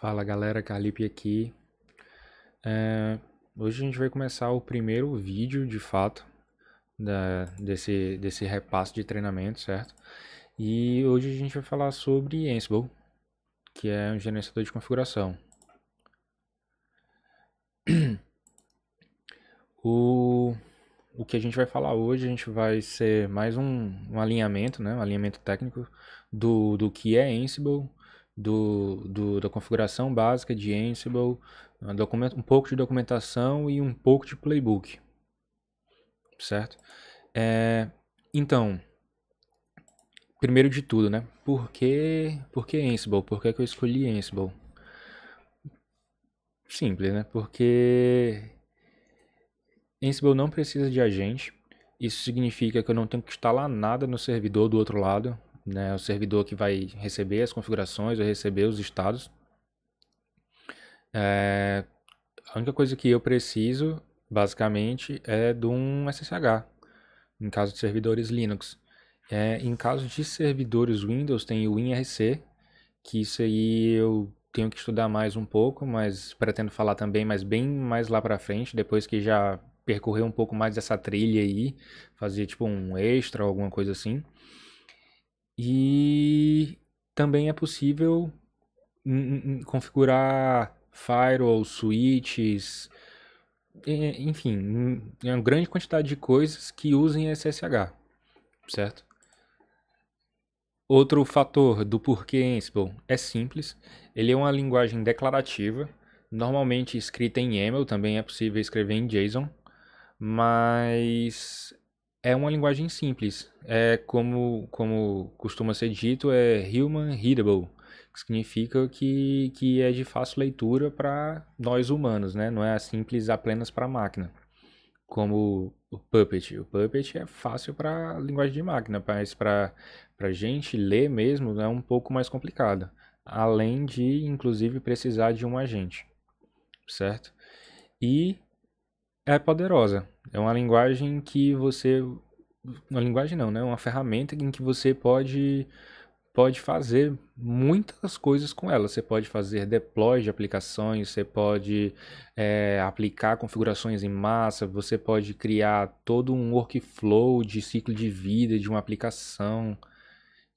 Fala galera, Calipe aqui. É, hoje a gente vai começar o primeiro vídeo de fato da, desse, desse repasso de treinamento, certo? E hoje a gente vai falar sobre Ansible, que é um gerenciador de configuração. O, o que a gente vai falar hoje, a gente vai ser mais um, um alinhamento, né? um alinhamento técnico do, do que é Ansible, do, do, da configuração básica de Ansible, um pouco de documentação e um pouco de playbook, certo? É, então, primeiro de tudo, né? Por que, por que Ansible? Por que, que eu escolhi Ansible? Simples, né? Porque Ansible não precisa de agente. Isso significa que eu não tenho que instalar nada no servidor do outro lado né, o servidor que vai receber as configurações, ou receber os estados. É, a única coisa que eu preciso, basicamente, é de um SSH, em caso de servidores Linux. É, em caso de servidores Windows, tem o WinRC, que isso aí eu tenho que estudar mais um pouco, mas pretendo falar também, mas bem mais lá para frente, depois que já percorrer um pouco mais dessa trilha aí, fazer tipo um extra, alguma coisa assim. E também é possível configurar firewalls, switches, enfim, uma grande quantidade de coisas que usem SSH, certo? Outro fator do porquê Ansible é simples, ele é uma linguagem declarativa, normalmente escrita em YAML, também é possível escrever em JSON, mas é uma linguagem simples. É como, como costuma ser dito, é human readable, que significa que, que é de fácil leitura para nós humanos, né? Não é simples apenas para máquina. Como o Puppet. O Puppet é fácil para linguagem de máquina, mas para gente ler mesmo é um pouco mais complicado. Além de, inclusive, precisar de um agente, certo? E é poderosa. É uma linguagem que você uma linguagem não, né? Uma ferramenta em que você pode pode fazer muitas coisas com ela. Você pode fazer deploy de aplicações, você pode é, aplicar configurações em massa, você pode criar todo um workflow de ciclo de vida de uma aplicação.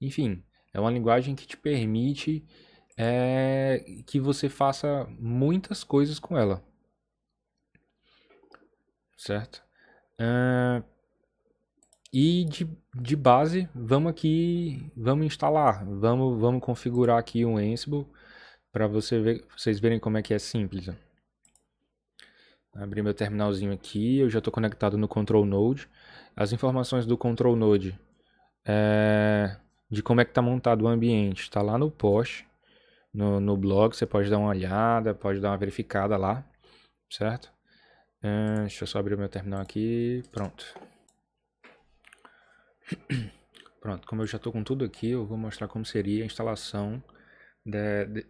Enfim, é uma linguagem que te permite é, que você faça muitas coisas com ela. Certo? Uh, e de, de base, vamos aqui, vamos instalar, vamos, vamos configurar aqui um Ansible para você ver, vocês verem como é que é simples. Abri meu terminalzinho aqui, eu já estou conectado no Control Node. As informações do Control Node é, de como é que está montado o ambiente está lá no post, no, no blog, você pode dar uma olhada, pode dar uma verificada lá, certo? É, deixa eu só abrir meu terminal aqui, pronto. Pronto, como eu já estou com tudo aqui, eu vou mostrar como seria a instalação de, de,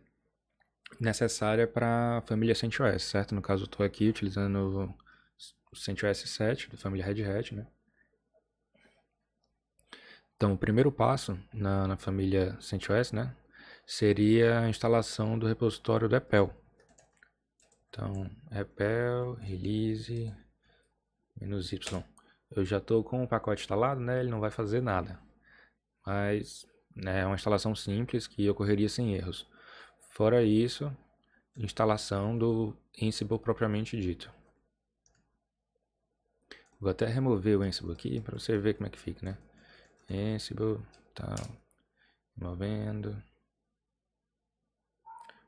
necessária para a família CentOS, certo? No caso, eu estou aqui utilizando o CentOS 7 da família Red Hat, né? Então, o primeiro passo na, na família CentOS, né? Seria a instalação do repositório do Apple. Então, Apple, release, menos y eu já estou com o pacote instalado, né? Ele não vai fazer nada. Mas né, é uma instalação simples que ocorreria sem erros. Fora isso, instalação do Ansible propriamente dito. Vou até remover o Ansible aqui para você ver como é que fica, né? Ansible, tá removendo.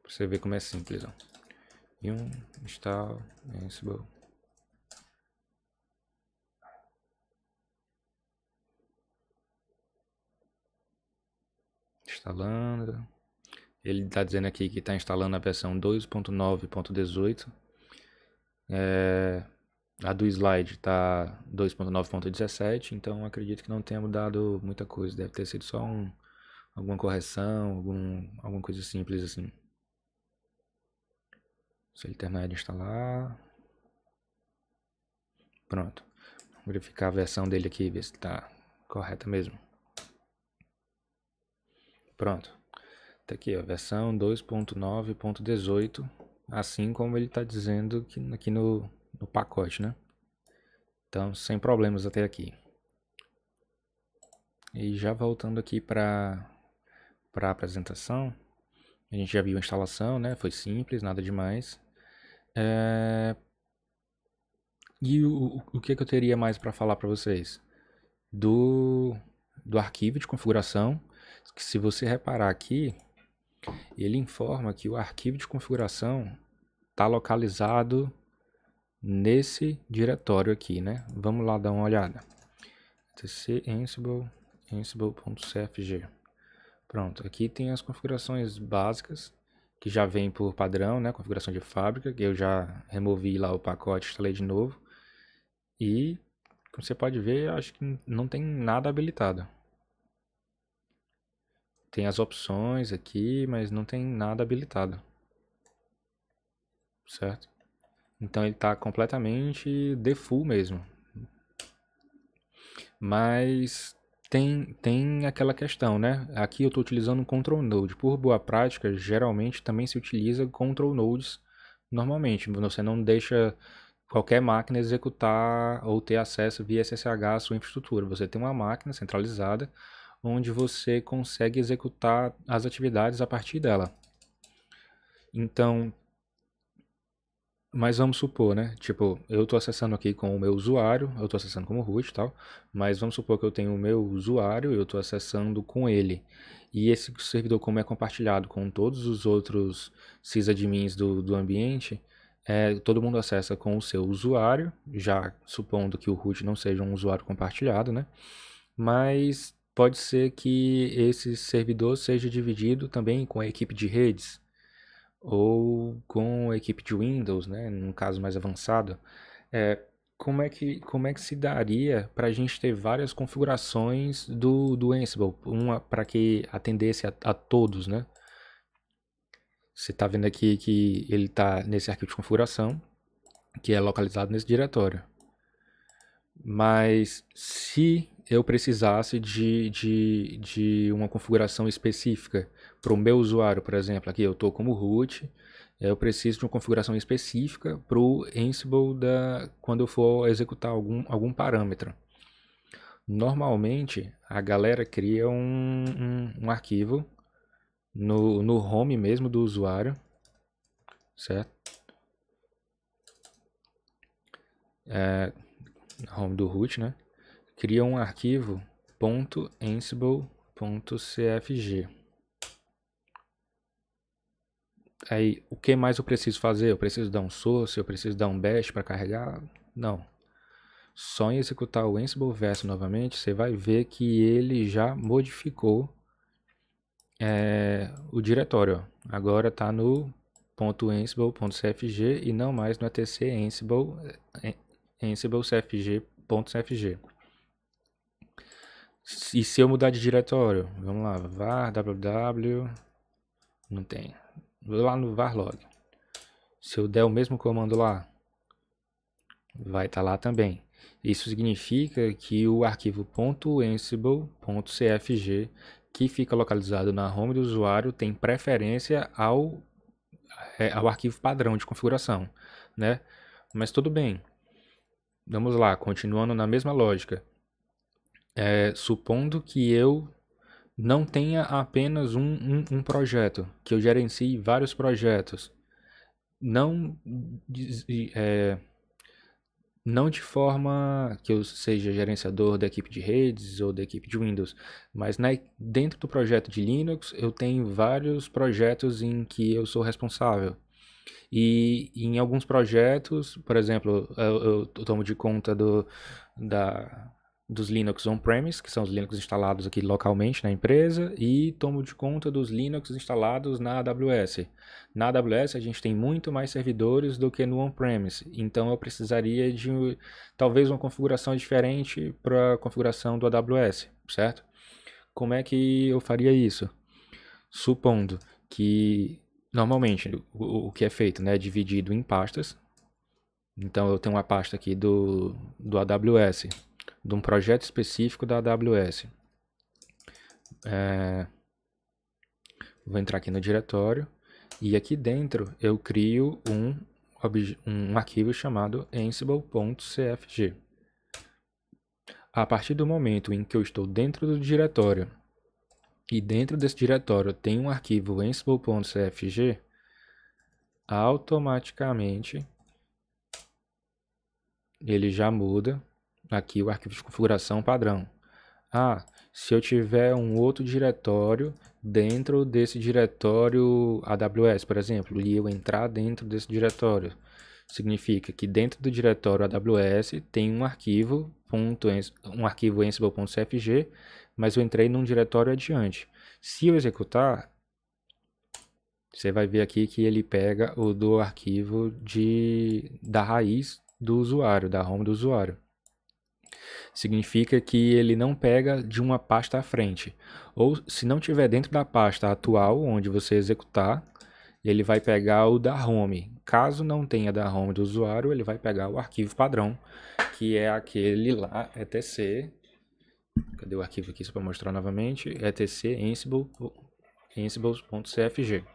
Para você ver como é simples, ó. E um install Ansible Instalando. Ele está dizendo aqui que está instalando a versão 2.9.18. É, a do slide está 2.9.17, então acredito que não tenha mudado muita coisa. Deve ter sido só um, alguma correção, algum, alguma coisa simples assim. Se ele terminar de instalar. Pronto. Vou verificar a versão dele aqui, ver se está correta mesmo. Pronto. Tá aqui, ó, versão 2.9.18, assim como ele está dizendo aqui no, no pacote, né? Então, sem problemas até aqui. E já voltando aqui para a apresentação, a gente já viu a instalação, né? Foi simples, nada demais. É... E o, o que, é que eu teria mais para falar para vocês? Do, do arquivo de configuração, se você reparar aqui, ele informa que o arquivo de configuração está localizado nesse diretório aqui, né? Vamos lá dar uma olhada. tc ansible ansible.cfg. Pronto, aqui tem as configurações básicas que já vem por padrão, né? Configuração de fábrica, que eu já removi lá o pacote, instalei de novo. E como você pode ver, acho que não tem nada habilitado. Tem as opções aqui, mas não tem nada habilitado. Certo? Então ele está completamente default mesmo. Mas tem, tem aquela questão, né? Aqui eu estou utilizando um control node. Por boa prática, geralmente também se utiliza control nodes normalmente. Você não deixa qualquer máquina executar ou ter acesso via SSH à sua infraestrutura. Você tem uma máquina centralizada onde você consegue executar as atividades a partir dela. Então, mas vamos supor, né? Tipo, eu estou acessando aqui com o meu usuário, eu estou acessando como root e tal, mas vamos supor que eu tenho o meu usuário e eu estou acessando com ele. E esse servidor, como é compartilhado com todos os outros sysadmins do, do ambiente, é, todo mundo acessa com o seu usuário, já supondo que o root não seja um usuário compartilhado, né? Mas pode ser que esse servidor seja dividido também com a equipe de redes ou com a equipe de Windows, né, num caso mais avançado. É, como, é que, como é que se daria para a gente ter várias configurações do, do Ansible, uma para que atendesse a, a todos, né? Você está vendo aqui que ele está nesse arquivo de configuração, que é localizado nesse diretório. Mas se eu precisasse de, de, de uma configuração específica para o meu usuário, por exemplo, aqui eu estou como root, eu preciso de uma configuração específica para o Ansible da, quando eu for executar algum, algum parâmetro. Normalmente, a galera cria um, um, um arquivo no, no home mesmo do usuário, certo? É, home do root, né? Cria um arquivo .ansible.cfg. Aí, o que mais eu preciso fazer? Eu preciso dar um source, eu preciso dar um bash para carregar? Não. Só em executar o Ansible verso novamente, você vai ver que ele já modificou é, o diretório. Agora está no .ansible.cfg e não mais no etc ansible é, ansible.cfg.cfg. E se eu mudar de diretório? Vamos lá, var www, não tem. Vou lá no var log Se eu der o mesmo comando lá, vai estar tá lá também. Isso significa que o arquivo .ansible.cfg que fica localizado na home do usuário tem preferência ao, é, ao arquivo padrão de configuração, né? Mas tudo bem, vamos lá, continuando na mesma lógica. É, supondo que eu não tenha apenas um, um, um, projeto, que eu gerencie vários projetos, não, é, não de forma que eu seja gerenciador da equipe de redes ou da equipe de Windows, mas né, dentro do projeto de Linux eu tenho vários projetos em que eu sou responsável. E, em alguns projetos, por exemplo, eu, eu tomo de conta do, da, dos Linux on-premise, que são os Linux instalados aqui localmente na empresa, e tomo de conta dos Linux instalados na AWS. Na AWS a gente tem muito mais servidores do que no on-premise, então eu precisaria de talvez uma configuração diferente para a configuração do AWS, certo? Como é que eu faria isso? Supondo que normalmente o, o que é feito né, é dividido em pastas. Então eu tenho uma pasta aqui do, do AWS, de um projeto específico da AWS. É, vou entrar aqui no diretório e aqui dentro eu crio um, um arquivo chamado ansible.cfg. A partir do momento em que eu estou dentro do diretório e dentro desse diretório tem um arquivo ansible.cfg, automaticamente ele já muda aqui o arquivo de configuração padrão. Ah, se eu tiver um outro diretório dentro desse diretório AWS, por exemplo, e eu entrar dentro desse diretório, significa que dentro do diretório AWS tem um arquivo, um arquivo ansible.cfg mas eu entrei num diretório adiante. Se eu executar, você vai ver aqui que ele pega o do arquivo de, da raiz do usuário, da home do usuário. Significa que ele não pega de uma pasta à frente. Ou se não tiver dentro da pasta atual onde você executar, ele vai pegar o da home. Caso não tenha da home do usuário, ele vai pegar o arquivo padrão, que é aquele lá, etc, Cadê o arquivo aqui só para mostrar novamente? etc ansible, ansibles.cfg.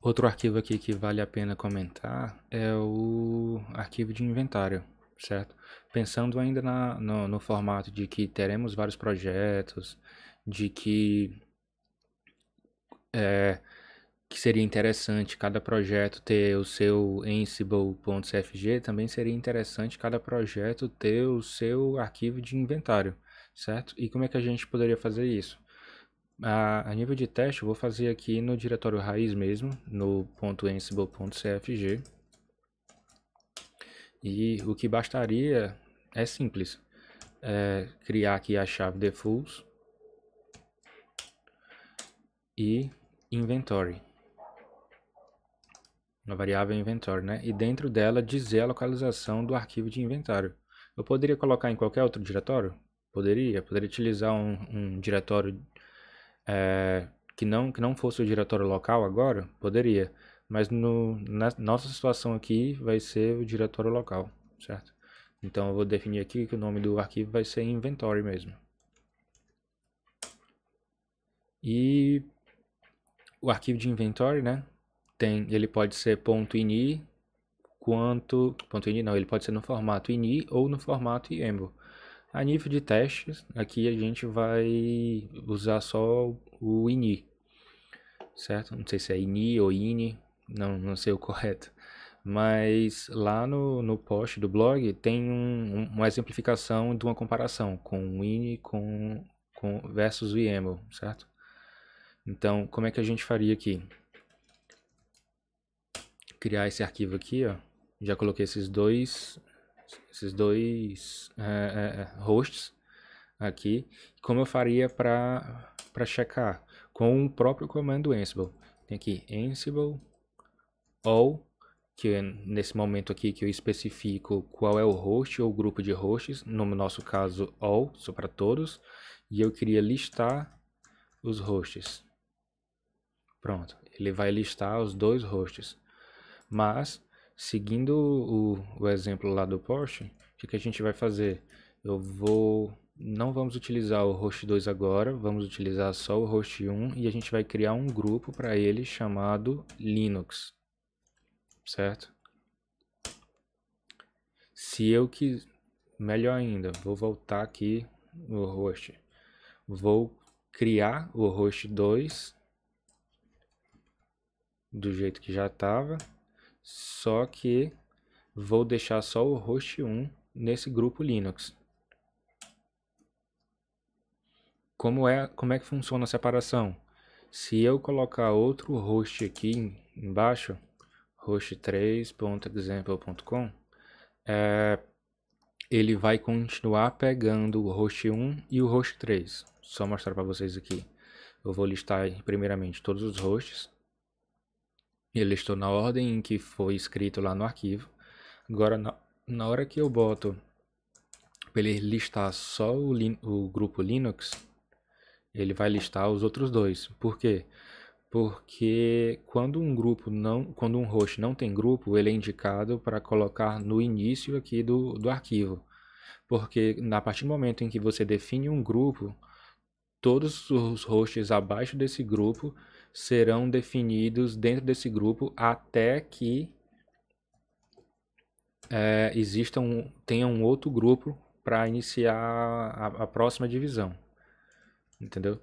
Outro arquivo aqui que vale a pena comentar é o arquivo de inventário, certo? Pensando ainda na, no, no formato de que teremos vários projetos, de que é, que seria interessante cada projeto ter o seu ansible.cfg, também seria interessante cada projeto ter o seu arquivo de inventário, certo? E como é que a gente poderia fazer isso? A, a nível de teste, eu vou fazer aqui no diretório raiz mesmo, no .ansible.cfg. E o que bastaria é simples. É criar aqui a chave defaults e inventory na variável inventório, né? E dentro dela dizer a localização do arquivo de inventário. Eu poderia colocar em qualquer outro diretório? Poderia. Poderia utilizar um, um diretório é, que, não, que não fosse o diretório local agora? Poderia. Mas no, na nossa situação aqui vai ser o diretório local, certo? Então eu vou definir aqui que o nome do arquivo vai ser inventory mesmo. E o arquivo de inventory, né? tem, ele pode ser ponto .ini, quanto, ponto .ini não, ele pode ser no formato .ini ou no formato .yaml. A nível de testes, aqui a gente vai usar só o .ini, certo? Não sei se é .ini ou .ini, não, não sei o correto. Mas lá no, no post do blog tem um, uma exemplificação de uma comparação com o .ini com, com versus o YAML, certo? Então, como é que a gente faria aqui? criar esse arquivo aqui, ó. Já coloquei esses dois, esses dois é, é, é hosts aqui. Como eu faria para checar? Com o próprio comando Ansible. Tem aqui Ansible all, que é nesse momento aqui que eu especifico qual é o host ou grupo de hosts, no nosso caso all, só para todos, e eu queria listar os hosts. Pronto, ele vai listar os dois hosts. Mas, seguindo o, o exemplo lá do Porsche, o que, que a gente vai fazer? Eu vou não vamos utilizar o host 2 agora, vamos utilizar só o host 1 e a gente vai criar um grupo para ele chamado Linux, certo? Se eu quiser, melhor ainda, vou voltar aqui no host, vou criar o host 2 do jeito que já estava só que vou deixar só o host 1 nesse grupo Linux. Como é, como é que funciona a separação? Se eu colocar outro host aqui embaixo, host3.example.com, é, ele vai continuar pegando o host 1 e o host 3. Só mostrar para vocês aqui. Eu vou listar primeiramente todos os hosts ele listou na ordem em que foi escrito lá no arquivo. Agora, na, na hora que eu boto para ele listar só o, o grupo Linux, ele vai listar os outros dois. Por quê? Porque quando um grupo não, quando um host não tem grupo, ele é indicado para colocar no início aqui do, do arquivo. Porque a partir do momento em que você define um grupo, todos os hosts abaixo desse grupo serão definidos dentro desse grupo até que é, exista um, tenha um outro grupo para iniciar a, a, próxima divisão. Entendeu?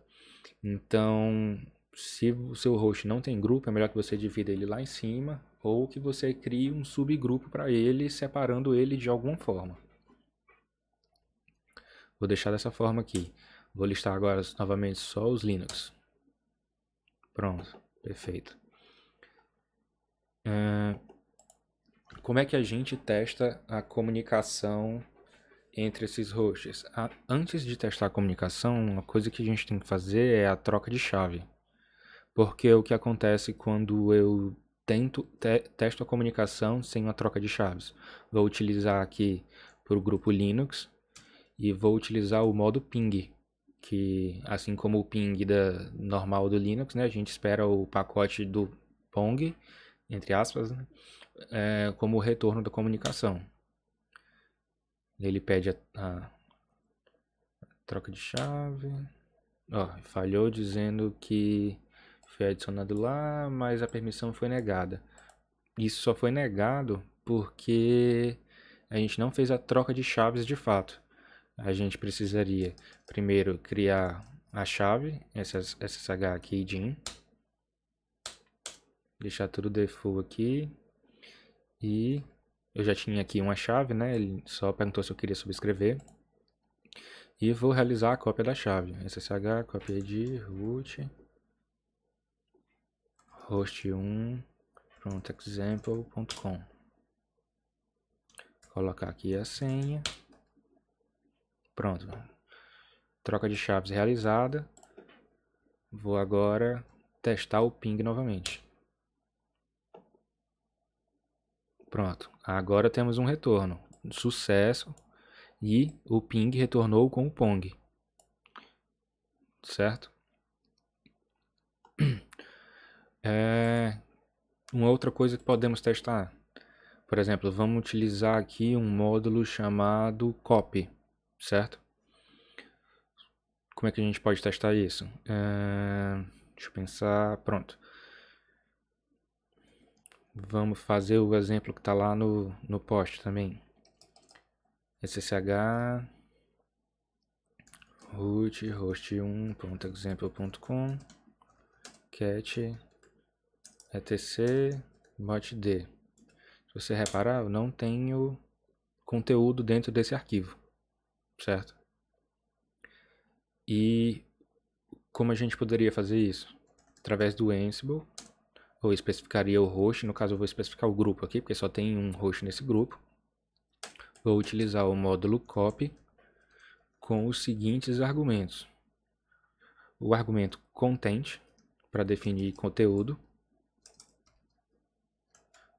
Então, se o seu host não tem grupo, é melhor que você divida ele lá em cima ou que você crie um subgrupo para ele, separando ele de alguma forma. Vou deixar dessa forma aqui. Vou listar agora novamente só os Linux. Pronto, perfeito. É, como é que a gente testa a comunicação entre esses hosts? A, antes de testar a comunicação, uma coisa que a gente tem que fazer é a troca de chave. Porque o que acontece quando eu tento te, testo a comunicação sem uma troca de chaves? Vou utilizar aqui para o grupo Linux e vou utilizar o modo ping que assim como o ping da normal do Linux, né, a gente espera o pacote do Pong, entre aspas, né, é, como o retorno da comunicação. Ele pede a, a troca de chave. Ó, falhou dizendo que foi adicionado lá, mas a permissão foi negada. Isso só foi negado porque a gente não fez a troca de chaves de fato a gente precisaria primeiro criar a chave, essa, SSH aqui din. Deixar tudo default aqui. E eu já tinha aqui uma chave, né? Ele só perguntou se eu queria subscrever. E vou realizar a cópia da chave. SSH, cópia de root. host1 pronto example.com colocar aqui a senha Pronto. Troca de chaves realizada. Vou agora testar o ping novamente. Pronto. Agora temos um retorno. Sucesso. E o ping retornou com o pong. Certo? É... Uma outra coisa que podemos testar. Por exemplo, vamos utilizar aqui um módulo chamado copy certo? Como é que a gente pode testar isso? É... Deixa eu pensar. Pronto. Vamos fazer o exemplo que está lá no, no post também. SSH root host1.example.com cat etc botd. Se você reparar, eu não tenho conteúdo dentro desse arquivo certo? E como a gente poderia fazer isso? Através do Ansible, eu especificaria o host, no caso eu vou especificar o grupo aqui, porque só tem um host nesse grupo. Vou utilizar o módulo copy com os seguintes argumentos. O argumento content, para definir conteúdo.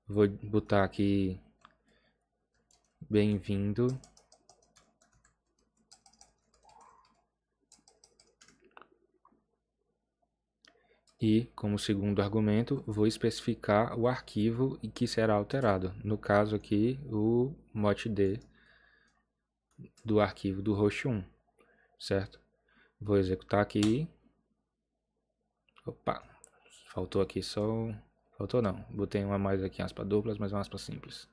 Vou botar aqui bem-vindo E, como segundo argumento, vou especificar o arquivo que será alterado. No caso aqui, o motd do arquivo do host 1, certo? Vou executar aqui. Opa, faltou aqui só... Faltou não, botei uma mais aqui, aspa duplas, mais uma aspa simples.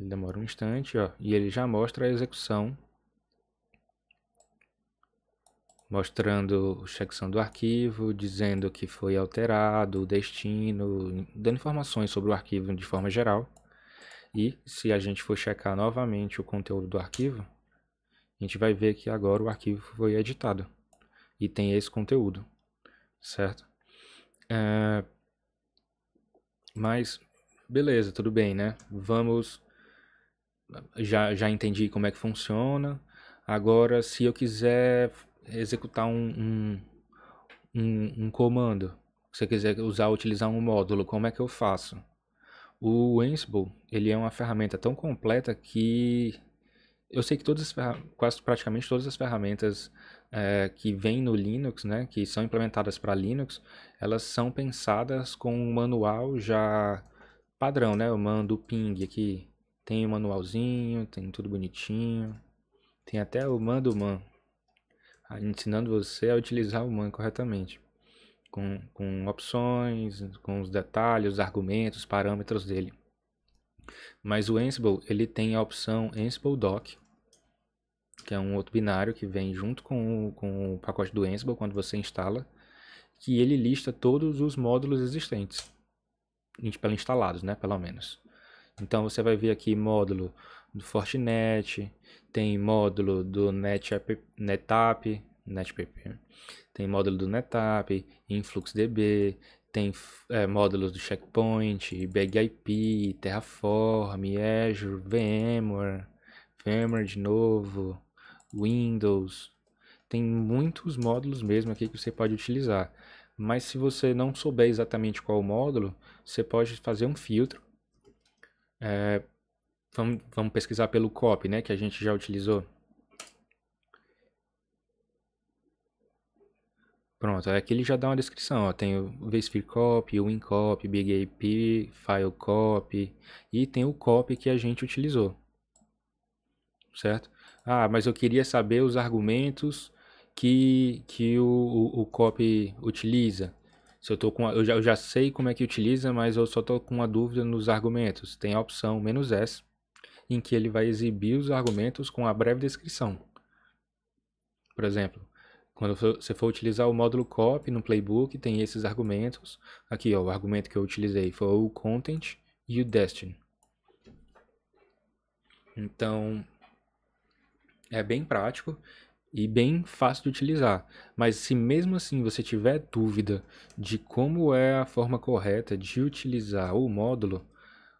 Ele demora um instante, ó, e ele já mostra a execução mostrando o checksum do arquivo, dizendo que foi alterado, o destino, dando informações sobre o arquivo de forma geral. E se a gente for checar novamente o conteúdo do arquivo, a gente vai ver que agora o arquivo foi editado e tem esse conteúdo, certo? É... Mas, beleza, tudo bem, né? Vamos... Já, já entendi como é que funciona. Agora, se eu quiser executar um, um, um, um comando, se você quiser usar, utilizar um módulo, como é que eu faço? O Ansible, ele é uma ferramenta tão completa que eu sei que todas quase praticamente todas as ferramentas é, que vêm no Linux, né, que são implementadas para Linux, elas são pensadas com um manual já padrão, né? Eu mando o ping aqui, tem o um manualzinho, tem tudo bonitinho, tem até o mando man ensinando você a utilizar o Man corretamente, com, com opções, com os detalhes, os argumentos, os parâmetros dele. Mas o Ansible, ele tem a opção Ansible Doc, que é um outro binário que vem junto com o, com o pacote do Ansible quando você instala, que ele lista todos os módulos existentes, instalados, né, pelo menos. Então você vai ver aqui módulo do Fortinet, tem módulo do NetApp, NetApp, NetPP, tem módulo do NetApp, InfluxDB, tem é, módulos do Checkpoint, BigIP, Terraform, Azure, VMware, VMware de novo, Windows. Tem muitos módulos mesmo aqui que você pode utilizar. Mas se você não souber exatamente qual módulo, você pode fazer um filtro é, vamos pesquisar pelo cop né, que a gente já utilizou. Pronto, aqui é ele já dá uma descrição, ó, tem o vSphere COP, o wincopy, bigap, file cop e tem o cop que a gente utilizou, certo? Ah, mas eu queria saber os argumentos que, que o, o, o utiliza. Se eu, tô com eu, já, eu já sei como é que utiliza, mas eu só estou com uma dúvida nos argumentos. Tem a opção "-s", em que ele vai exibir os argumentos com a breve descrição. Por exemplo, quando você for utilizar o módulo copy no playbook, tem esses argumentos. Aqui, ó, o argumento que eu utilizei foi o content e o destiny. Então, é bem prático e bem fácil de utilizar. Mas se mesmo assim você tiver dúvida de como é a forma correta de utilizar o módulo,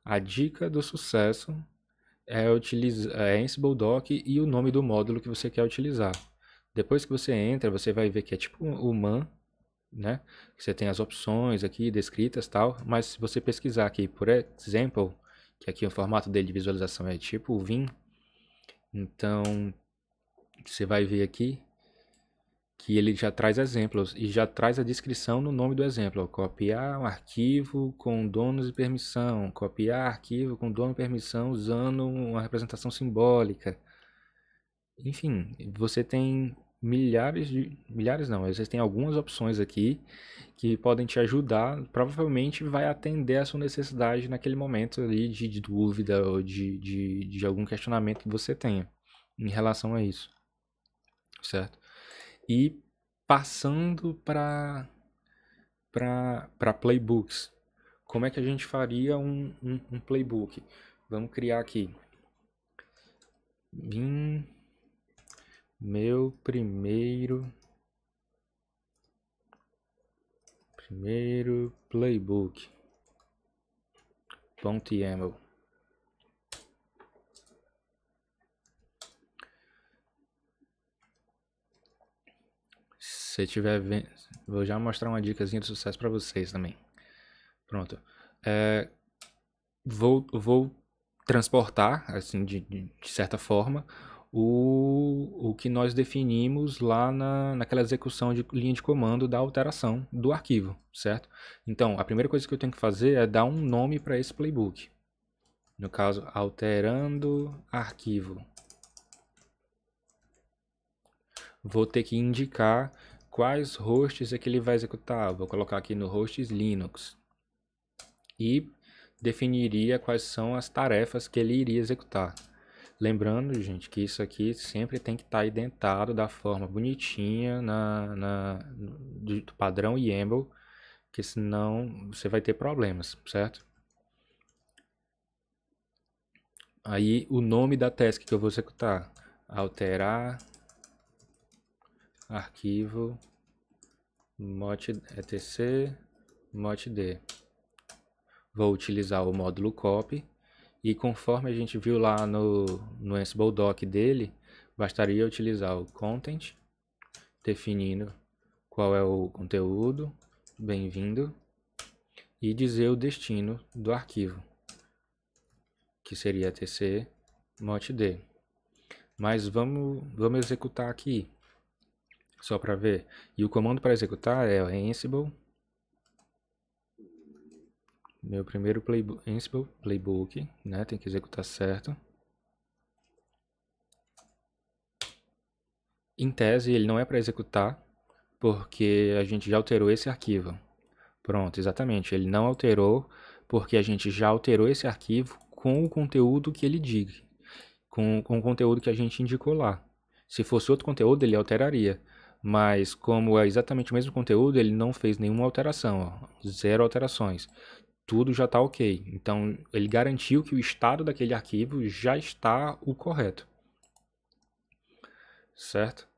a dica do sucesso é, utiliza, é Ansible Doc e o nome do módulo que você quer utilizar. Depois que você entra, você vai ver que é tipo o man, né? Você tem as opções aqui descritas tal, mas se você pesquisar aqui, por exemplo, que aqui o formato dele de visualização é tipo o Vim, então você vai ver aqui que ele já traz exemplos e já traz a descrição no nome do exemplo. Copiar um arquivo com donos e permissão, copiar arquivo com dono e permissão usando uma representação simbólica. Enfim, você tem milhares de milhares não, você tem algumas opções aqui que podem te ajudar, provavelmente vai atender a sua necessidade naquele momento ali de, de dúvida ou de, de, de algum questionamento que você tenha em relação a isso, certo? e passando para para playbooks. Como é que a gente faria um, um, um playbook? Vamos criar aqui. Min, meu primeiro primeiro playbook.yaml você tiver vendo, vou já mostrar uma dicasinha de sucesso para vocês também. Pronto. É, vou, vou transportar, assim, de, de, certa forma, o, o que nós definimos lá na, naquela execução de linha de comando da alteração do arquivo, certo? Então, a primeira coisa que eu tenho que fazer é dar um nome para esse playbook. No caso, alterando arquivo. Vou ter que indicar quais hosts é que ele vai executar. Vou colocar aqui no hosts Linux. E definiria quais são as tarefas que ele iria executar. Lembrando, gente, que isso aqui sempre tem que estar tá identado da forma bonitinha na, na do, do padrão YAML, que senão você vai ter problemas, certo? Aí o nome da task que eu vou executar, alterar arquivo mot etc é motd. Vou utilizar o módulo copy e conforme a gente viu lá no, no Ansible Doc dele, bastaria utilizar o content, definindo qual é o conteúdo, bem-vindo, e dizer o destino do arquivo, que seria tc motd. Mas vamos, vamos executar aqui. Só para ver. E o comando para executar é o Ansible. Meu primeiro playbook, Ansible playbook, né? Tem que executar certo. Em tese, ele não é para executar, porque a gente já alterou esse arquivo. Pronto, exatamente. Ele não alterou, porque a gente já alterou esse arquivo com o conteúdo que ele diga, com, com o conteúdo que a gente indicou lá. Se fosse outro conteúdo, ele alteraria. Mas como é exatamente o mesmo conteúdo, ele não fez nenhuma alteração, ó, zero alterações. Tudo já está ok. Então ele garantiu que o estado daquele arquivo já está o correto. Certo?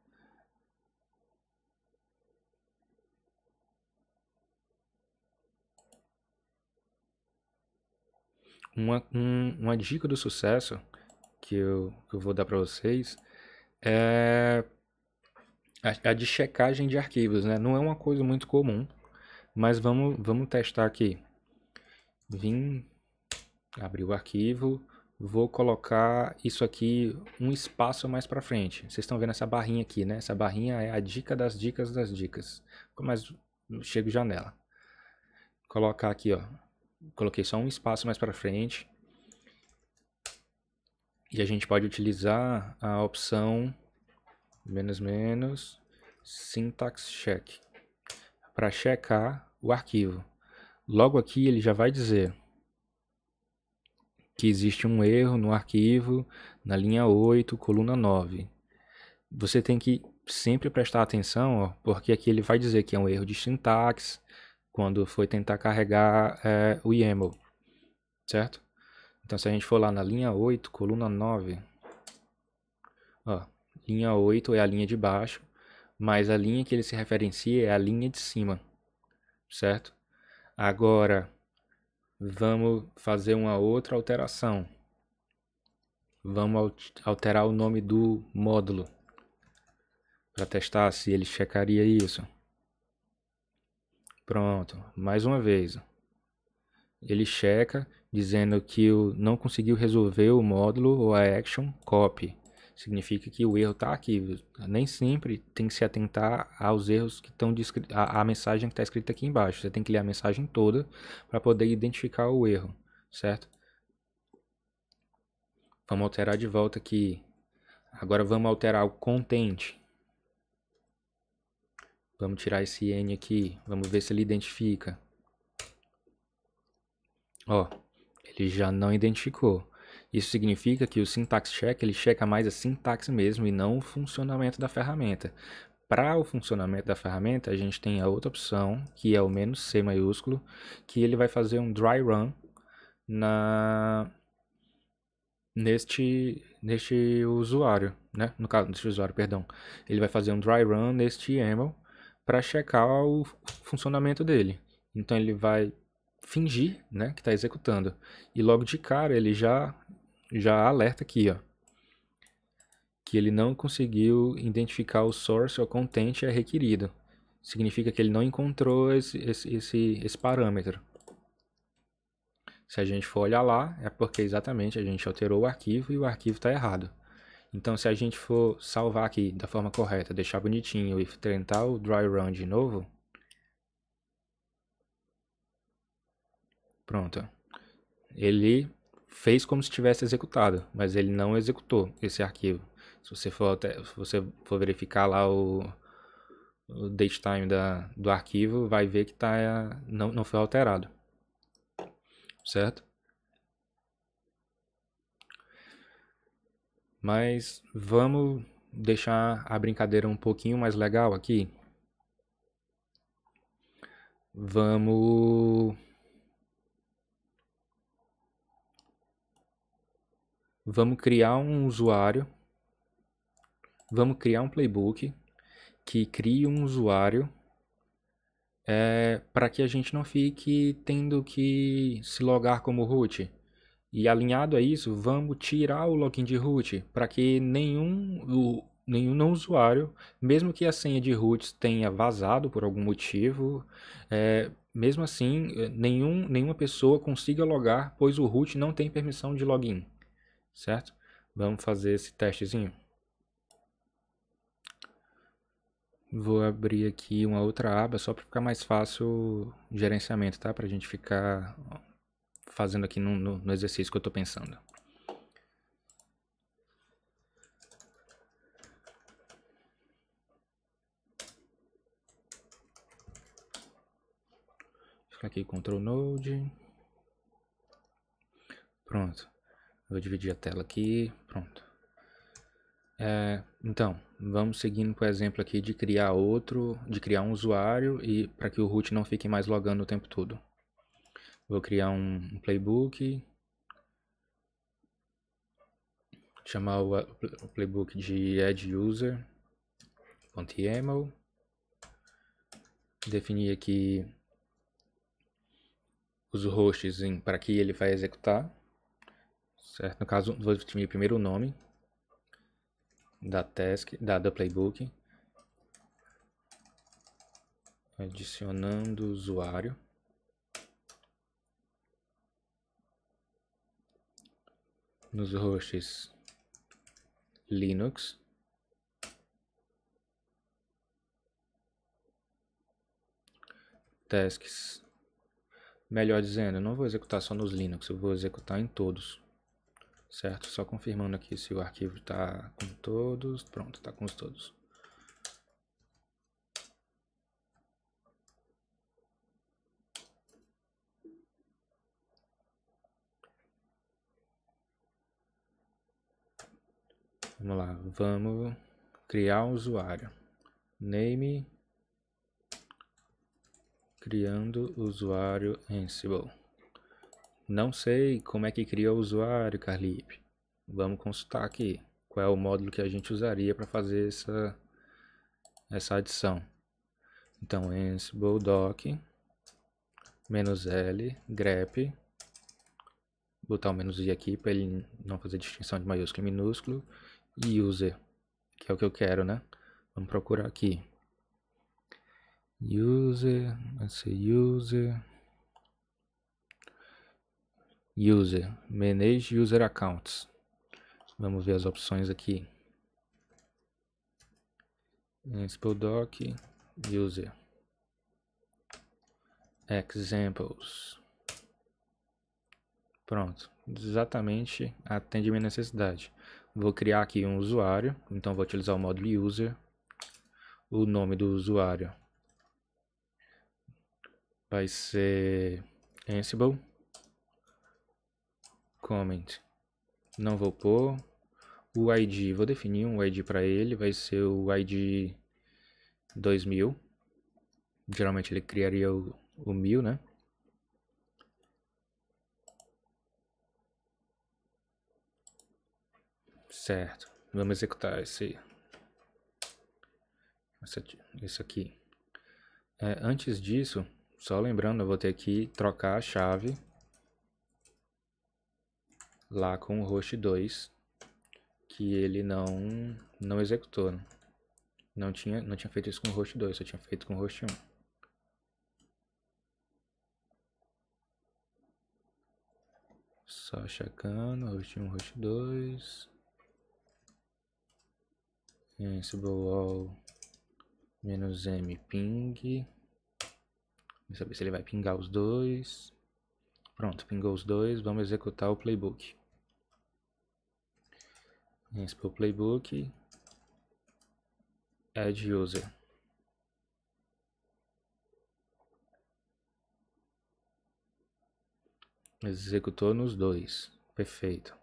Uma, um, uma dica do sucesso que eu, que eu vou dar para vocês é a, de checagem de arquivos, né? Não é uma coisa muito comum, mas vamos, vamos testar aqui. Vim, abrir o arquivo, vou colocar isso aqui um espaço mais para frente. Vocês estão vendo essa barrinha aqui, né? Essa barrinha é a dica das dicas das dicas. Mas chego já nela. Colocar aqui, ó. Coloquei só um espaço mais para frente. E a gente pode utilizar a opção menos menos syntax check para checar o arquivo. Logo aqui ele já vai dizer que existe um erro no arquivo na linha 8, coluna 9. Você tem que sempre prestar atenção, ó, porque aqui ele vai dizer que é um erro de sintaxe quando foi tentar carregar é, o YAML, certo? Então se a gente for lá na linha 8, coluna 9, ó, Linha 8 é a linha de baixo, mas a linha que ele se referencia é a linha de cima, certo? Agora, vamos fazer uma outra alteração. Vamos alterar o nome do módulo para testar se ele checaria isso. Pronto, mais uma vez. Ele checa dizendo que não conseguiu resolver o módulo ou a action copy significa que o erro está aqui. Nem sempre tem que se atentar aos erros que estão a, a mensagem que está escrita aqui embaixo. Você tem que ler a mensagem toda para poder identificar o erro, certo? Vamos alterar de volta aqui. Agora vamos alterar o content. Vamos tirar esse N aqui. Vamos ver se ele identifica. Ó, ele já não identificou. Isso significa que o syntax check ele checa mais a sintaxe mesmo e não o funcionamento da ferramenta. Para o funcionamento da ferramenta, a gente tem a outra opção, que é o menos "-c", maiúsculo, que ele vai fazer um dry run na neste neste usuário, né? No caso neste usuário, perdão. Ele vai fazer um dry run neste YAML para checar o funcionamento dele. Então ele vai fingir né, que está executando. E logo de cara ele já já alerta aqui, ó, que ele não conseguiu identificar o source ou content é requerido. Significa que ele não encontrou esse, esse, esse, esse parâmetro. Se a gente for olhar lá, é porque exatamente a gente alterou o arquivo e o arquivo está errado. Então, se a gente for salvar aqui da forma correta, deixar bonitinho e tentar o dry run de novo. Pronto. Ele fez como se tivesse executado, mas ele não executou esse arquivo. Se você for, se você for verificar lá o, o date time da, do arquivo, vai ver que tá, não, não foi alterado. Certo? Mas vamos deixar a brincadeira um pouquinho mais legal aqui. Vamos Vamos criar um usuário. Vamos criar um playbook que crie um usuário é, eh, para que a gente não fique tendo que se logar como root. E alinhado a isso, vamos tirar o login de root para que nenhum, o, nenhum não usuário, mesmo que a senha de root tenha vazado por algum motivo, é, mesmo assim, eh, nenhum, nenhuma pessoa consiga logar, pois o root não tem permissão de login certo? Vamos fazer esse testezinho. Vou abrir aqui uma outra aba só para ficar mais fácil o gerenciamento, tá? Para a gente ficar fazendo aqui no, no, no exercício que eu estou pensando. aqui Ctrl Node. Pronto. Vou dividir a tela aqui, pronto. É, então, vamos seguindo com o exemplo aqui de criar outro, de criar um usuário e para que o root não fique mais logando o tempo todo. Vou criar um playbook, chamar o playbook de adduser.yaml, definir aqui os hosts para que ele vai executar certo? No caso, vou definir primeiro o nome da task, da, da playbook, adicionando usuário. Nos hosts Linux. Tasks. Melhor dizendo, eu não vou executar só nos Linux, eu vou executar em todos certo? Só confirmando aqui se o arquivo está com todos. Pronto, está com os todos. Vamos lá, vamos criar um usuário. Name criando usuário Ansible. Não sei como é que cria o usuário, Carlip. Vamos consultar aqui qual é o módulo que a gente usaria para fazer essa, essa adição. Então, Ansible doc menos L, grep, botar o menos i aqui para ele não fazer distinção de maiúsculo e minúsculo, e user, que é o que eu quero, né? Vamos procurar aqui. User, vai ser user, User, Manage User Accounts. Vamos ver as opções aqui. Principal Doc, User. Examples. Pronto, exatamente atende minha necessidade. Vou criar aqui um usuário, então vou utilizar o módulo User. O nome do usuário vai ser Ansible comment não vou pôr. O ID, vou definir um ID para ele, vai ser o ID 2000. Geralmente ele criaria o, o 1000, né? Certo, vamos executar esse, esse aqui. É, antes disso, só lembrando, eu vou ter que trocar a chave lá com o host 2 que ele não, não executou. Né? Não, tinha, não tinha feito isso com o host 2, só tinha feito com o host 1. Só checando, host 1, host 2. Ansible all menos m ping. Vamos saber se ele vai pingar os dois. Pronto, pingou os dois. Vamos executar o playbook inspo Playbook, Add User. Executou nos dois. Perfeito.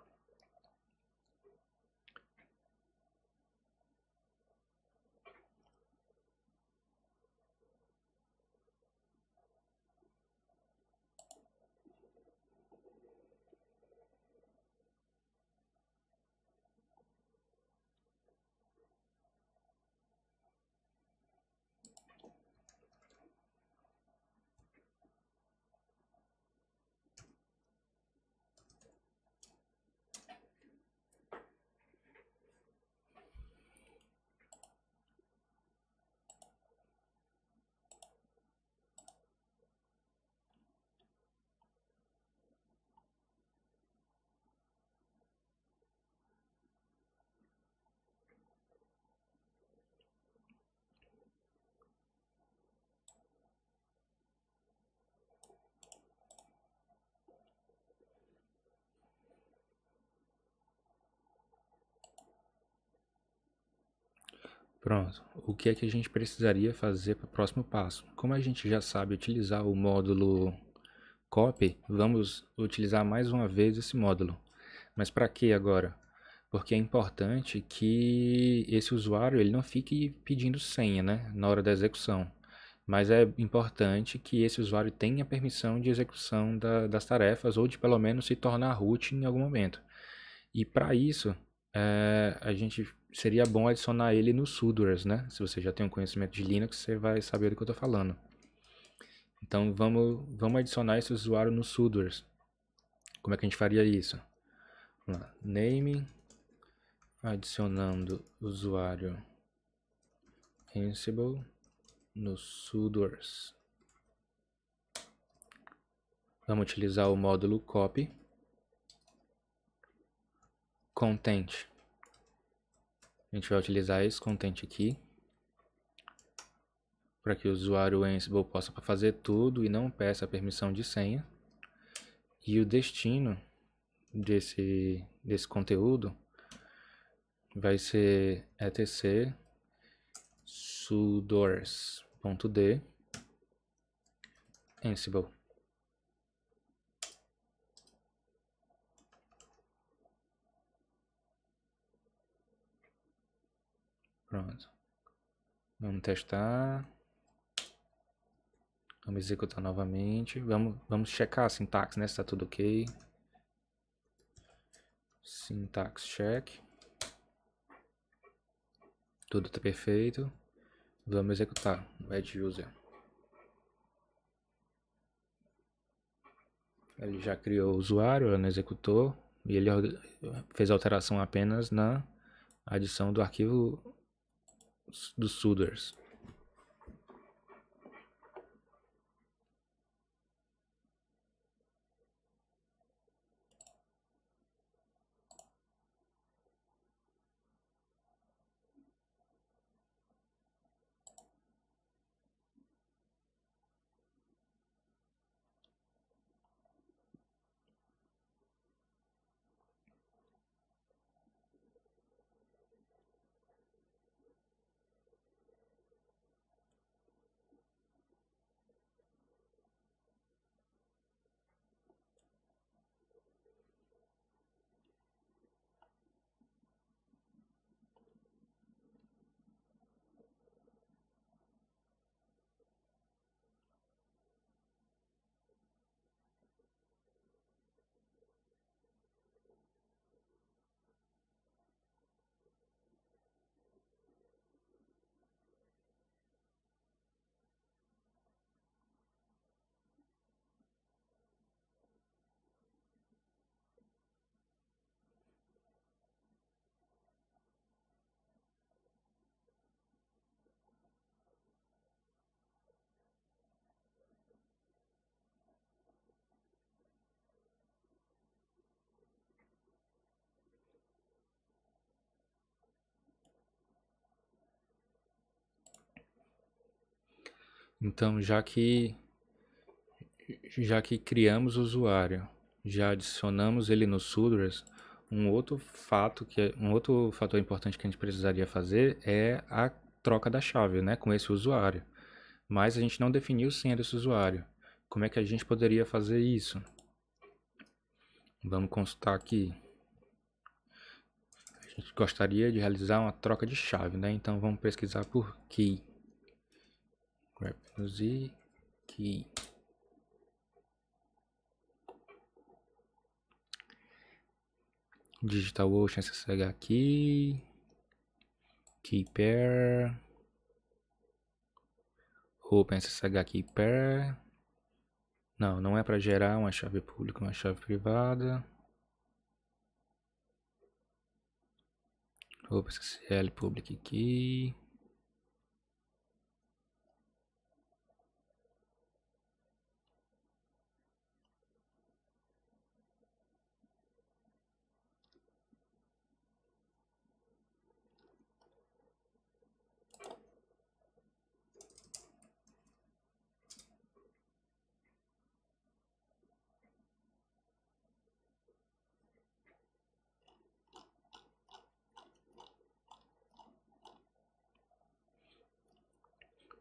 Pronto, o que é que a gente precisaria fazer para o próximo passo? Como a gente já sabe utilizar o módulo copy, vamos utilizar mais uma vez esse módulo. Mas para que agora? Porque é importante que esse usuário ele não fique pedindo senha né, na hora da execução. Mas é importante que esse usuário tenha permissão de execução da, das tarefas ou de pelo menos se tornar root em algum momento. E para isso, é, a gente seria bom adicionar ele no sudoers, né? Se você já tem um conhecimento de Linux, você vai saber do que eu estou falando. Então vamos, vamos adicionar esse usuário no sudoers. Como é que a gente faria isso? Name, adicionando usuário Ansible no sudoers. Vamos utilizar o módulo copy content a gente vai utilizar esse content aqui para que o usuário Ansible possa fazer tudo e não peça permissão de senha. E o destino desse, desse conteúdo vai ser etc sudors.d ansible. Pronto. Vamos testar. Vamos executar novamente. Vamos, vamos checar a sintaxe, né? Se está tudo ok. Sintaxe check. Tudo está perfeito. Vamos executar. Add user. Ele já criou o usuário, ele não executou. E ele fez alteração apenas na adição do arquivo dos Suders. Então, já que já que criamos o usuário, já adicionamos ele no Sudras, um outro fato que é, um outro fator importante que a gente precisaria fazer é a troca da chave, né, com esse usuário. Mas a gente não definiu senha desse usuário. Como é que a gente poderia fazer isso? Vamos consultar aqui. A gente gostaria de realizar uma troca de chave, né? Então vamos pesquisar por key vai produzir que DigitalOcean SSH aqui, key pair, ssh key pair. Não, não é para gerar uma chave pública, uma chave privada. OpenSSL public key.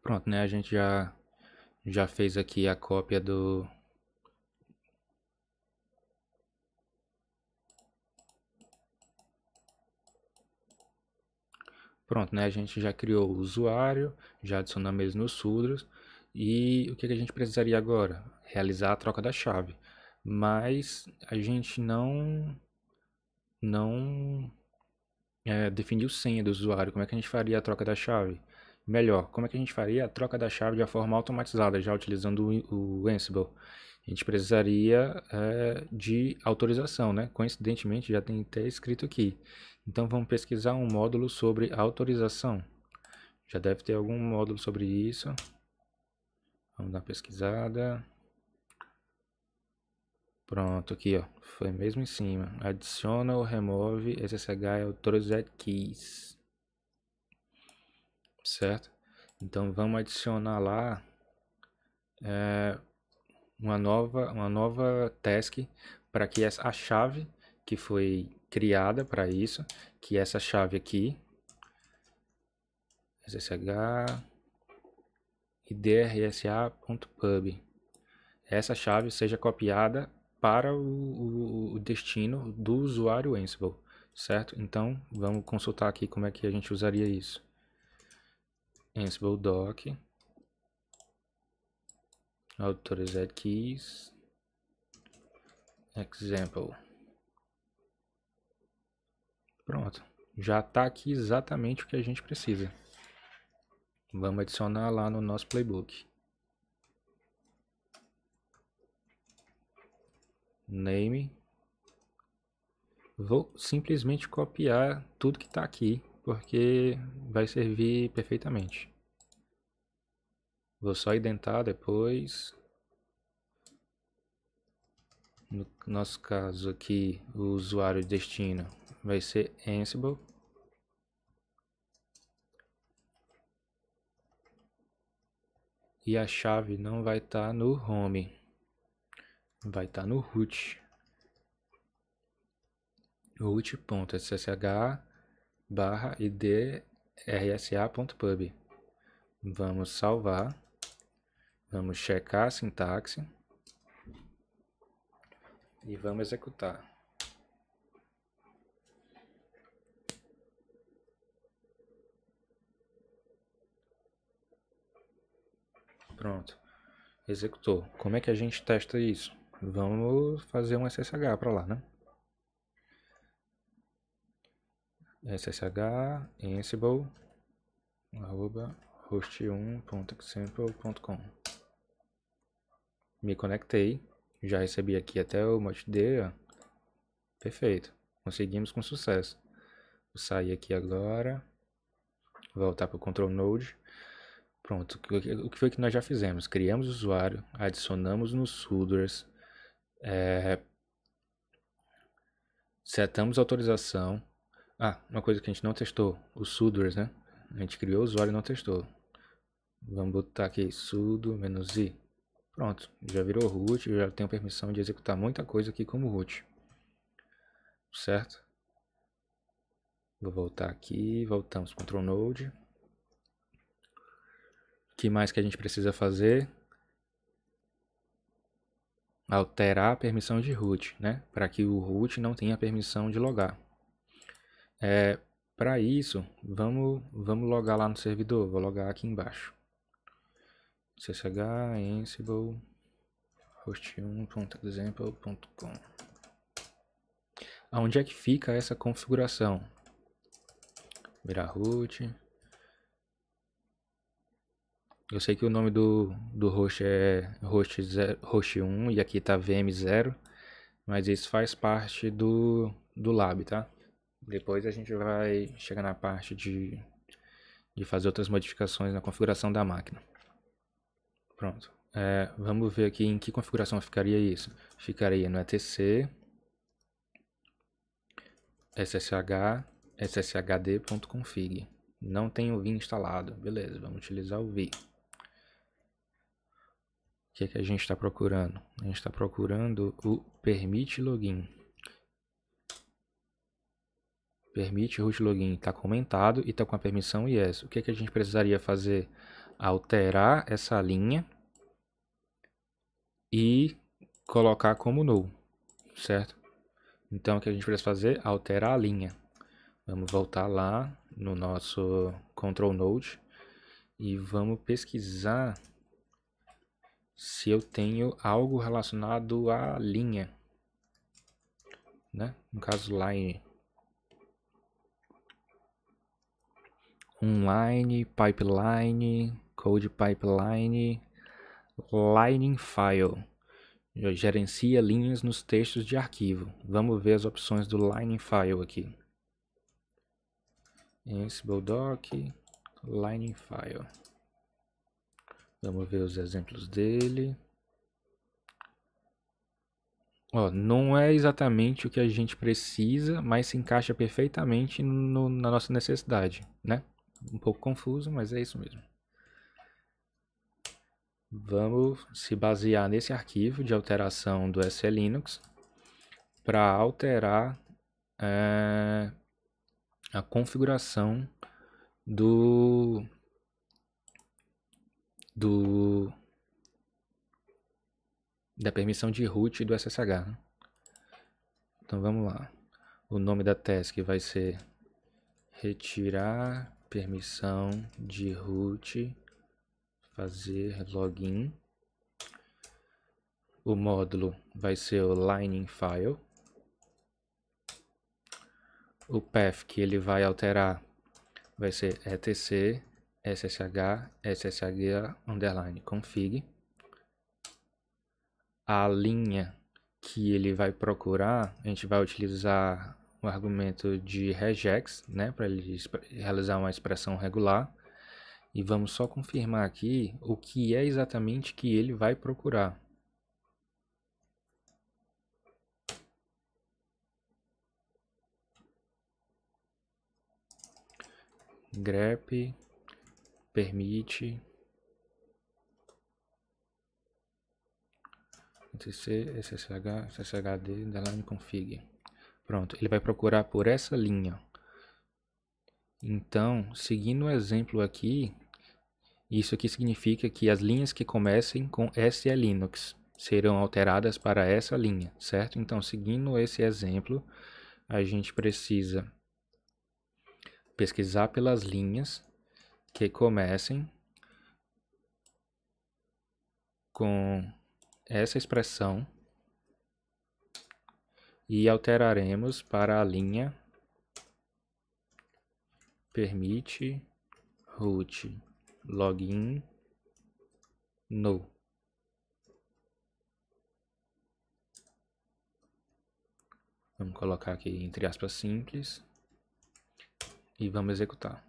Pronto, né? A gente já, já fez aqui a cópia do... Pronto, né? A gente já criou o usuário, já adicionamos eles nos sudros. E o que, a gente precisaria agora? Realizar a troca da chave. Mas a gente não, não é, definiu senha do usuário. Como é que a gente faria a troca da chave? Melhor, como é que a gente faria a troca da chave de forma automatizada, já utilizando o, o Ansible? A gente precisaria é, de autorização, né? Coincidentemente, já tem até escrito aqui. Então, vamos pesquisar um módulo sobre autorização. Já deve ter algum módulo sobre isso. Vamos dar uma pesquisada. Pronto, aqui ó, foi mesmo em cima. Adiciona ou remove SSH Authorized é Keys certo? Então vamos adicionar lá é, uma nova uma nova task para que essa a chave que foi criada para isso, que essa chave aqui ssh drsa.pub essa chave seja copiada para o, o, o, destino do usuário Ansible, certo? Então, vamos consultar aqui como é que a gente usaria isso. Ansible doc authorized keys example pronto já está aqui exatamente o que a gente precisa vamos adicionar lá no nosso playbook name vou simplesmente copiar tudo que está aqui porque vai servir perfeitamente. Vou só identar depois. No nosso caso aqui, o usuário de destino vai ser Ansible. E a chave não vai estar tá no home, vai estar tá no root. root.ssh barra idrsa.pub. Vamos salvar. Vamos checar a sintaxe. E vamos executar. Pronto. Executou. Como é que a gente testa isso? Vamos fazer um SSH para lá, né? ssh ansible arroba host1.example.com Me conectei, já recebi aqui até o motd perfeito, conseguimos com sucesso. Vou sair aqui agora, voltar para o control node, pronto, o que foi que nós já fizemos? Criamos o usuário, adicionamos nos sudoers, é, eh, setamos autorização, ah, uma coisa que a gente não testou, o sudoers, né? A gente criou o usuário e não testou. Vamos botar aqui sudo menos i. Pronto, já virou root, já tenho permissão de executar muita coisa aqui como root. Certo? Vou voltar aqui, voltamos, control node. O que mais que a gente precisa fazer? Alterar a permissão de root, né? Para que o root não tenha permissão de logar. É, Para isso, vamos, vamos logar lá no servidor. Vou logar aqui embaixo. ssh ansible host1.example.com Aonde é que fica essa configuração? Virar root. Eu sei que o nome do, do host é host, zero, host 1 e aqui está VM0, mas isso faz parte do, do lab, tá? Depois a gente vai chegar na parte de, de fazer outras modificações na configuração da máquina. Pronto. É, vamos ver aqui em que configuração ficaria isso. Ficaria no etc, ssh, sshd.config. Não tem o vim instalado. Beleza, vamos utilizar o vim. O que, é que a gente está procurando? A gente está procurando o permite login. Permite root login está comentado e está com a permissão yes. O que, é que a gente precisaria fazer? Alterar essa linha e colocar como null, certo? Então o que a gente precisa fazer? Alterar a linha. Vamos voltar lá no nosso control node e vamos pesquisar se eu tenho algo relacionado à linha, né? No caso line. Online, Pipeline, Code Pipeline, line File. Gerencia linhas nos textos de arquivo. Vamos ver as opções do line File aqui. Ansible Doc, Lightning File. Vamos ver os exemplos dele. Ó, não é exatamente o que a gente precisa, mas se encaixa perfeitamente no, na nossa necessidade, né? um pouco confuso, mas é isso mesmo. Vamos se basear nesse arquivo de alteração do SLinux para alterar é, a configuração do, do da permissão de root do SSH. Né? Então vamos lá. O nome da task vai ser retirar permissão de root fazer login. O módulo vai ser o lining File. O path que ele vai alterar vai ser etc ssh ssh underline config. A linha que ele vai procurar, a gente vai utilizar o argumento de regex, né, para ele realizar uma expressão regular. E vamos só confirmar aqui o que é exatamente que ele vai procurar. grep permite tc ssh sshd deline config Pronto, ele vai procurar por essa linha. Então, seguindo o exemplo aqui, isso aqui significa que as linhas que comecem com SELinux serão alteradas para essa linha, certo? Então, seguindo esse exemplo, a gente precisa pesquisar pelas linhas que comecem com essa expressão e alteraremos para a linha permite root login no. Vamos colocar aqui entre aspas simples e vamos executar.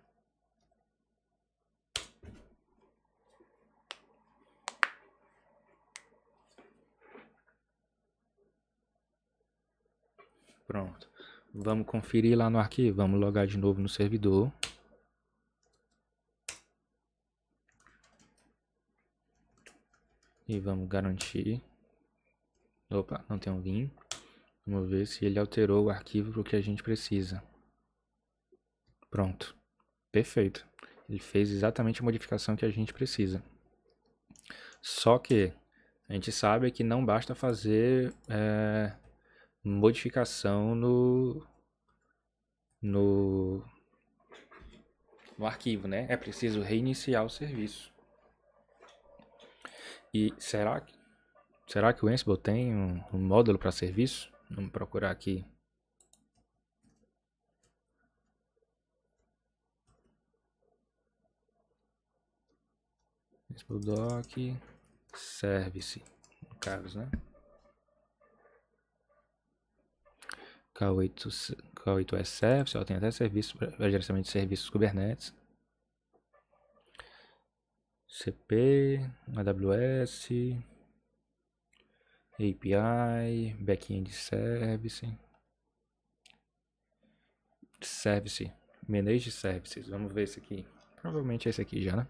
Pronto. Vamos conferir lá no arquivo. Vamos logar de novo no servidor. E vamos garantir. Opa, não tem um vim. Vamos ver se ele alterou o arquivo para o que a gente precisa. Pronto. Perfeito. Ele fez exatamente a modificação que a gente precisa. Só que a gente sabe que não basta fazer é, modificação no, no, no arquivo, né? É preciso reiniciar o serviço. E será que será que o Ansible tem um, um módulo para serviço? Vamos procurar aqui. Ansible Doc Service, no caso, né? K8, K8SF, tem até serviço para gerenciamento de serviços Kubernetes. CP, AWS, API, Backend Service, Service, Manage Services, vamos ver esse aqui, provavelmente é esse aqui já, né?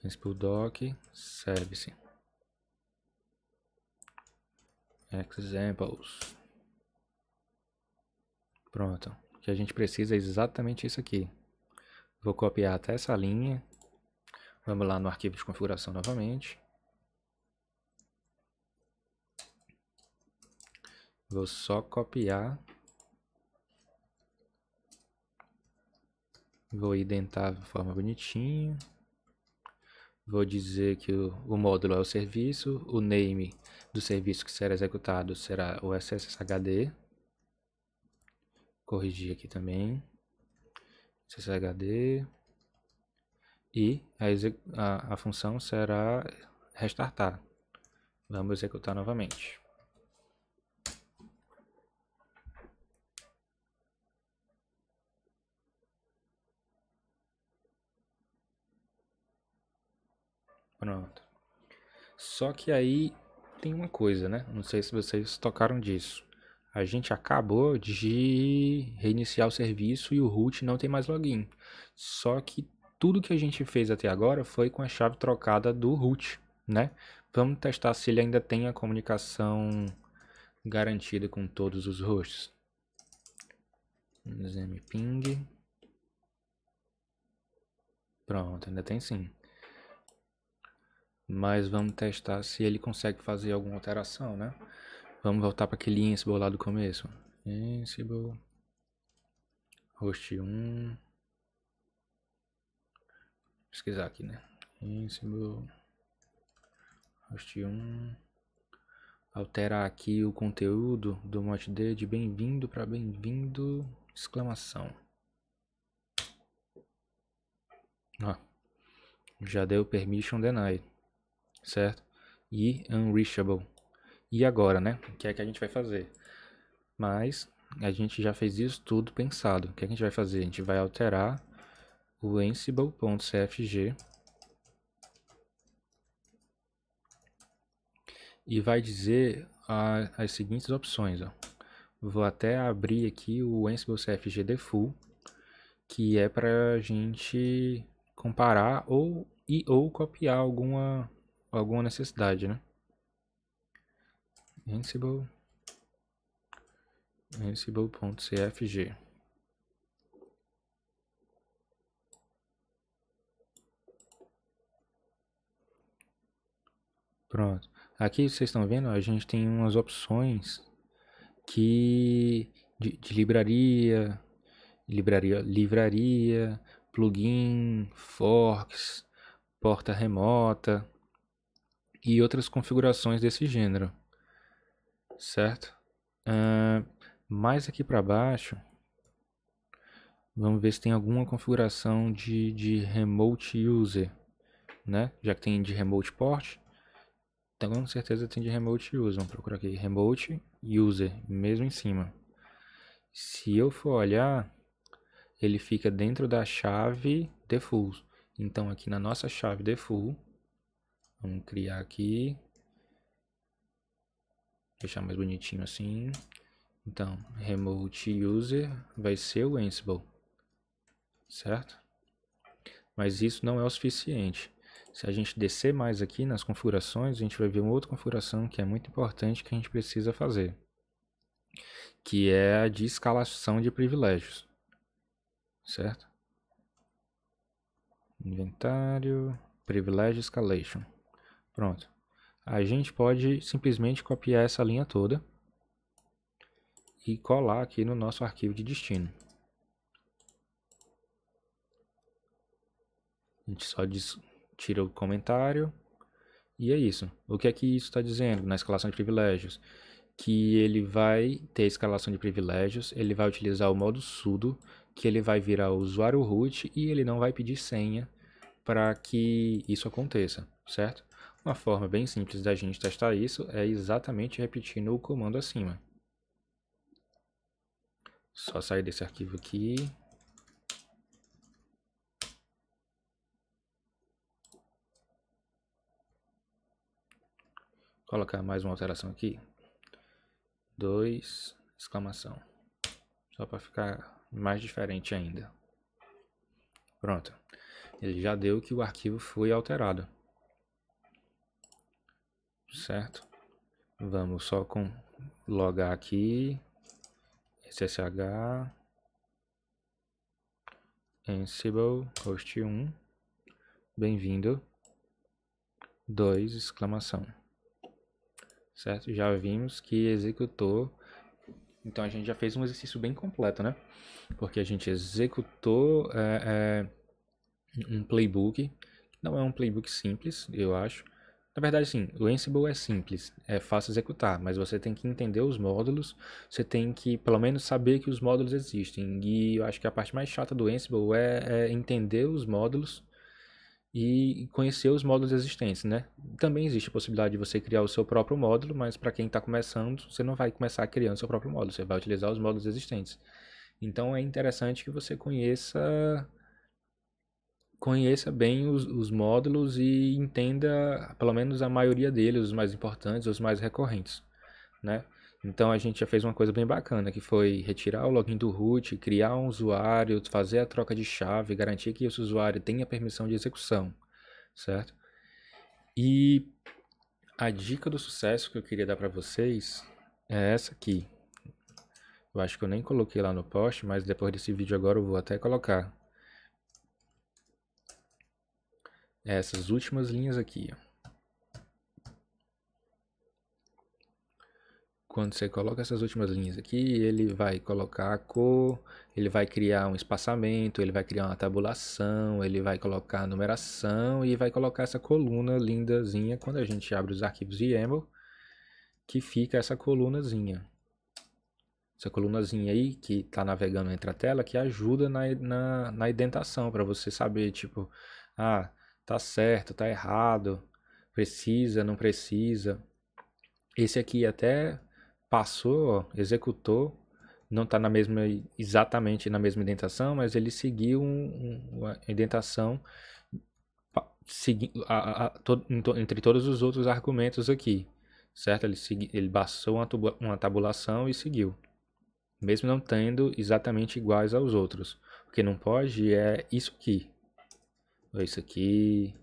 Principal Doc, Service. Examples. Pronto. O que a gente precisa é exatamente isso aqui. Vou copiar até essa linha. Vamos lá no arquivo de configuração novamente. Vou só copiar. Vou identar de forma bonitinha. Vou dizer que o, o módulo é o serviço, o name do serviço que será executado será o SSHD. Corrigir aqui também. SSHD. E a, a, a função será restartar. Vamos executar novamente. Pronto. Só que aí tem uma coisa, né? Não sei se vocês tocaram disso. A gente acabou de reiniciar o serviço e o root não tem mais login. Só que tudo que a gente fez até agora foi com a chave trocada do root, né? Vamos testar se ele ainda tem a comunicação garantida com todos os hosts. um ping. Pronto, ainda tem sim mas vamos testar se ele consegue fazer alguma alteração, né? Vamos voltar para aquele Ansible lá do começo. Ansible, host 1, pesquisar aqui, né? Ansible, host 1, alterar aqui o conteúdo do mod de bem-vindo para bem-vindo, exclamação. Ah, já deu permission denied certo? E unreachable. E agora, né? O que é que a gente vai fazer? Mas a gente já fez isso tudo pensado. O que, é que a gente vai fazer? A gente vai alterar o ansible.cfg e vai dizer a, as seguintes opções. Ó. Vou até abrir aqui o ansible.cfg default, que é para a gente comparar ou, e, ou copiar alguma alguma necessidade, né? Ansible, ansible.cfg. Pronto. Aqui vocês estão vendo, a gente tem umas opções que de, de libraria, livraria, livraria, plugin, forks, porta remota, e outras configurações desse gênero, certo? Uh, mais aqui para baixo, vamos ver se tem alguma configuração de, de remote user, né? Já que tem de remote port, então com certeza tem de remote user. Vamos procurar aqui, remote user, mesmo em cima. Se eu for olhar, ele fica dentro da chave default. Então aqui na nossa chave default, Vamos criar aqui. Deixar mais bonitinho assim. Então, remote user vai ser o Ansible, certo? Mas isso não é o suficiente. Se a gente descer mais aqui nas configurações, a gente vai ver uma outra configuração que é muito importante que a gente precisa fazer, que é a de escalação de privilégios, certo? Inventário, privilégio escalation. Pronto. A gente pode simplesmente copiar essa linha toda e colar aqui no nosso arquivo de destino. A gente só diz, tira o comentário e é isso. O que é que isso está dizendo na escalação de privilégios? Que ele vai ter escalação de privilégios, ele vai utilizar o modo sudo, que ele vai virar o usuário root e ele não vai pedir senha para que isso aconteça, certo? Uma forma bem simples da gente testar isso é exatamente repetindo o comando acima. Só sair desse arquivo aqui. Colocar mais uma alteração aqui. 2, exclamação. Só para ficar mais diferente ainda. Pronto. Ele já deu que o arquivo foi alterado certo? Vamos só com logar aqui, SSH, Ansible, host 1, bem-vindo, 2, exclamação, certo? Já vimos que executou, então a gente já fez um exercício bem completo, né? Porque a gente executou é, é, um playbook, não é um playbook simples, eu acho, na verdade, sim, o Ansible é simples, é fácil executar, mas você tem que entender os módulos, você tem que pelo menos saber que os módulos existem. E eu acho que a parte mais chata do Ansible é, é entender os módulos e conhecer os módulos existentes, né? Também existe a possibilidade de você criar o seu próprio módulo, mas para quem está começando, você não vai começar criando seu próprio módulo, você vai utilizar os módulos existentes. Então é interessante que você conheça conheça bem os, os, módulos e entenda pelo menos a maioria deles, os mais importantes, os mais recorrentes, né? Então a gente já fez uma coisa bem bacana, que foi retirar o login do root, criar um usuário, fazer a troca de chave, garantir que esse usuário tenha permissão de execução, certo? E a dica do sucesso que eu queria dar para vocês é essa aqui. Eu acho que eu nem coloquei lá no post, mas depois desse vídeo agora eu vou até colocar essas últimas linhas aqui. Quando você coloca essas últimas linhas aqui, ele vai colocar a cor, ele vai criar um espaçamento, ele vai criar uma tabulação, ele vai colocar a numeração e vai colocar essa coluna lindazinha quando a gente abre os arquivos de YAML, que fica essa colunazinha. Essa colunazinha aí que está navegando entre a tela que ajuda na, na, na identação para você saber, tipo, ah, tá certo, tá errado, precisa, não precisa. Esse aqui até passou, executou, não está na mesma exatamente na mesma indentação, mas ele seguiu um, um, uma indentação segui, a, a, to, entre todos os outros argumentos aqui, certo? Ele, segui, ele passou uma, uma tabulação e seguiu, mesmo não tendo exatamente iguais aos outros. O que não pode é isso aqui, ou isso aqui,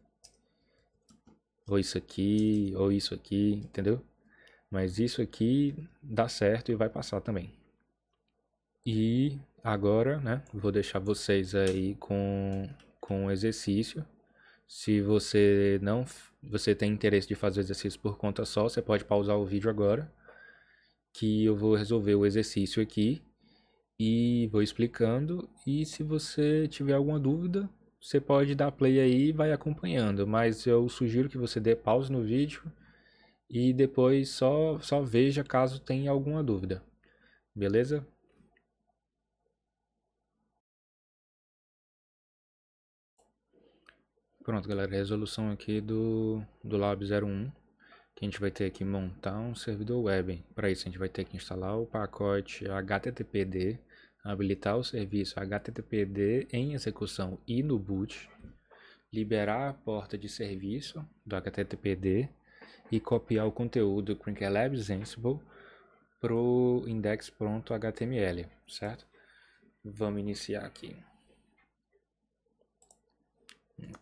ou isso aqui, ou isso aqui, entendeu? Mas isso aqui dá certo e vai passar também. E agora, né, vou deixar vocês aí com com o exercício. Se você não você tem interesse de fazer o exercício por conta só, você pode pausar o vídeo agora que eu vou resolver o exercício aqui e vou explicando e se você tiver alguma dúvida, você pode dar play aí e vai acompanhando, mas eu sugiro que você dê pause no vídeo e depois só, só veja caso tenha alguma dúvida, beleza? Pronto, galera, resolução aqui do, do Lab 01, que a gente vai ter que montar um servidor web. Para isso, a gente vai ter que instalar o pacote HTTPD, habilitar o serviço HTTPD em execução e no boot, liberar a porta de serviço do HTTPD e copiar o conteúdo do Crinklab Sensible para o index.html, certo? Vamos iniciar aqui.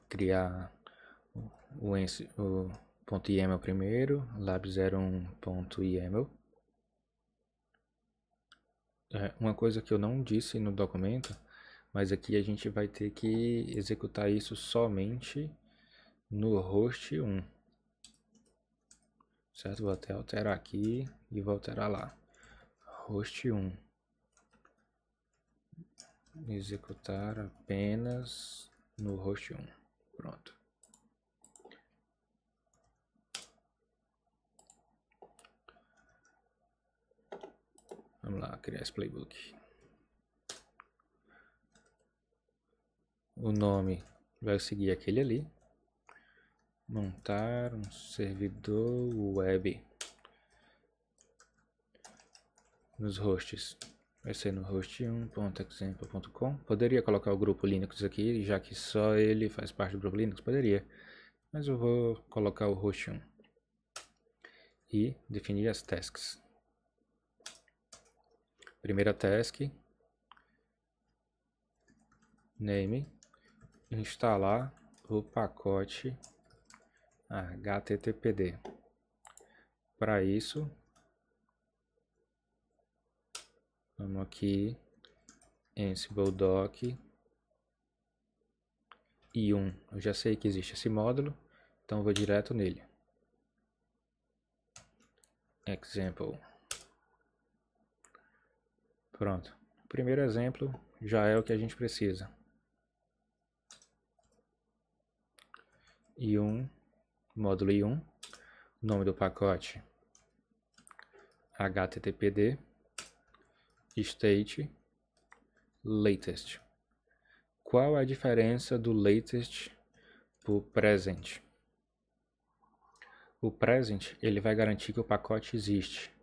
Criar o, o, o .yaml primeiro, lab01.yaml é, uma coisa que eu não disse no documento, mas aqui a gente vai ter que executar isso somente no host 1. Certo? Vou até alterar aqui e vou alterar lá. Host 1. Executar apenas no host 1. Pronto. Vamos lá, criar esse playbook. O nome vai seguir aquele ali. Montar um servidor web. Nos hosts. Vai ser no host1.example.com. Poderia colocar o grupo Linux aqui, já que só ele faz parte do grupo Linux. Poderia. Mas eu vou colocar o host1. E definir as tasks. Primeira task. Name. Instalar o pacote HTTPD. Para isso, vamos aqui Ansible doc e 1. Eu já sei que existe esse módulo, então vou direto nele. Example. Pronto. O primeiro exemplo já é o que a gente precisa. I1, módulo I1, nome do pacote httpd state latest. Qual a diferença do latest para o present? O present ele vai garantir que o pacote existe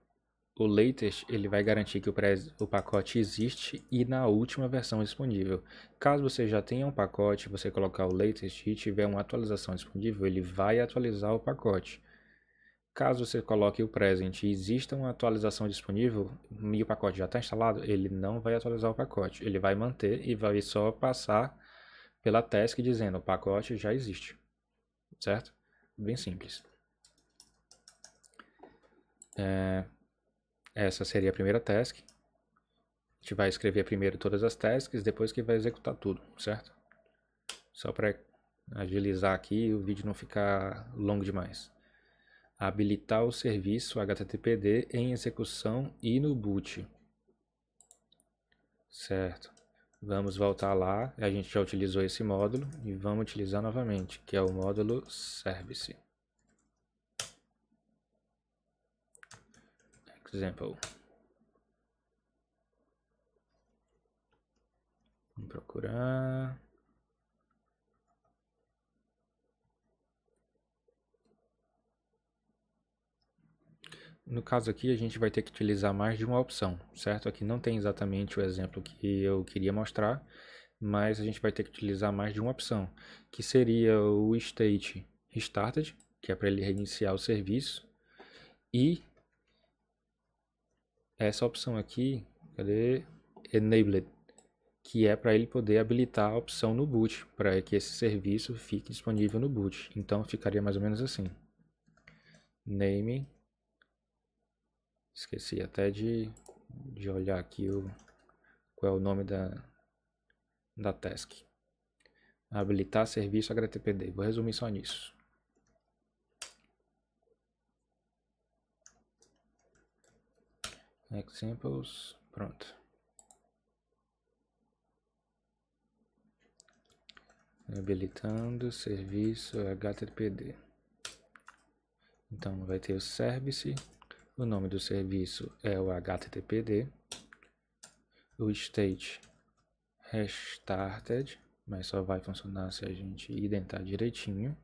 o latest ele vai garantir que o, o pacote existe e na última versão disponível. Caso você já tenha um pacote, você colocar o latest e tiver uma atualização disponível, ele vai atualizar o pacote. Caso você coloque o present e exista uma atualização disponível e o pacote já está instalado, ele não vai atualizar o pacote. Ele vai manter e vai só passar pela task dizendo o pacote já existe. Certo? Bem simples. É, essa seria a primeira task. A gente vai escrever primeiro todas as tasks, depois que vai executar tudo, certo? Só para agilizar aqui e o vídeo não ficar longo demais. Habilitar o serviço HTTPD em execução e no boot. Certo. Vamos voltar lá, a gente já utilizou esse módulo e vamos utilizar novamente, que é o módulo service. example. Vamos procurar. No caso aqui, a gente vai ter que utilizar mais de uma opção, certo? Aqui não tem exatamente o exemplo que eu queria mostrar, mas a gente vai ter que utilizar mais de uma opção, que seria o state restarted, que é para ele reiniciar o serviço, e essa opção aqui, cadê? Enabled, que é para ele poder habilitar a opção no boot, para que esse serviço fique disponível no boot. Então ficaria mais ou menos assim. Name, esqueci até de, de olhar aqui o, qual é o nome da, da task. Habilitar serviço HTTPD, vou resumir só nisso. examples, pronto. Habilitando serviço HTTPD. Então vai ter o service, o nome do serviço é o HTTPD, o state restarted, mas só vai funcionar se a gente identar direitinho,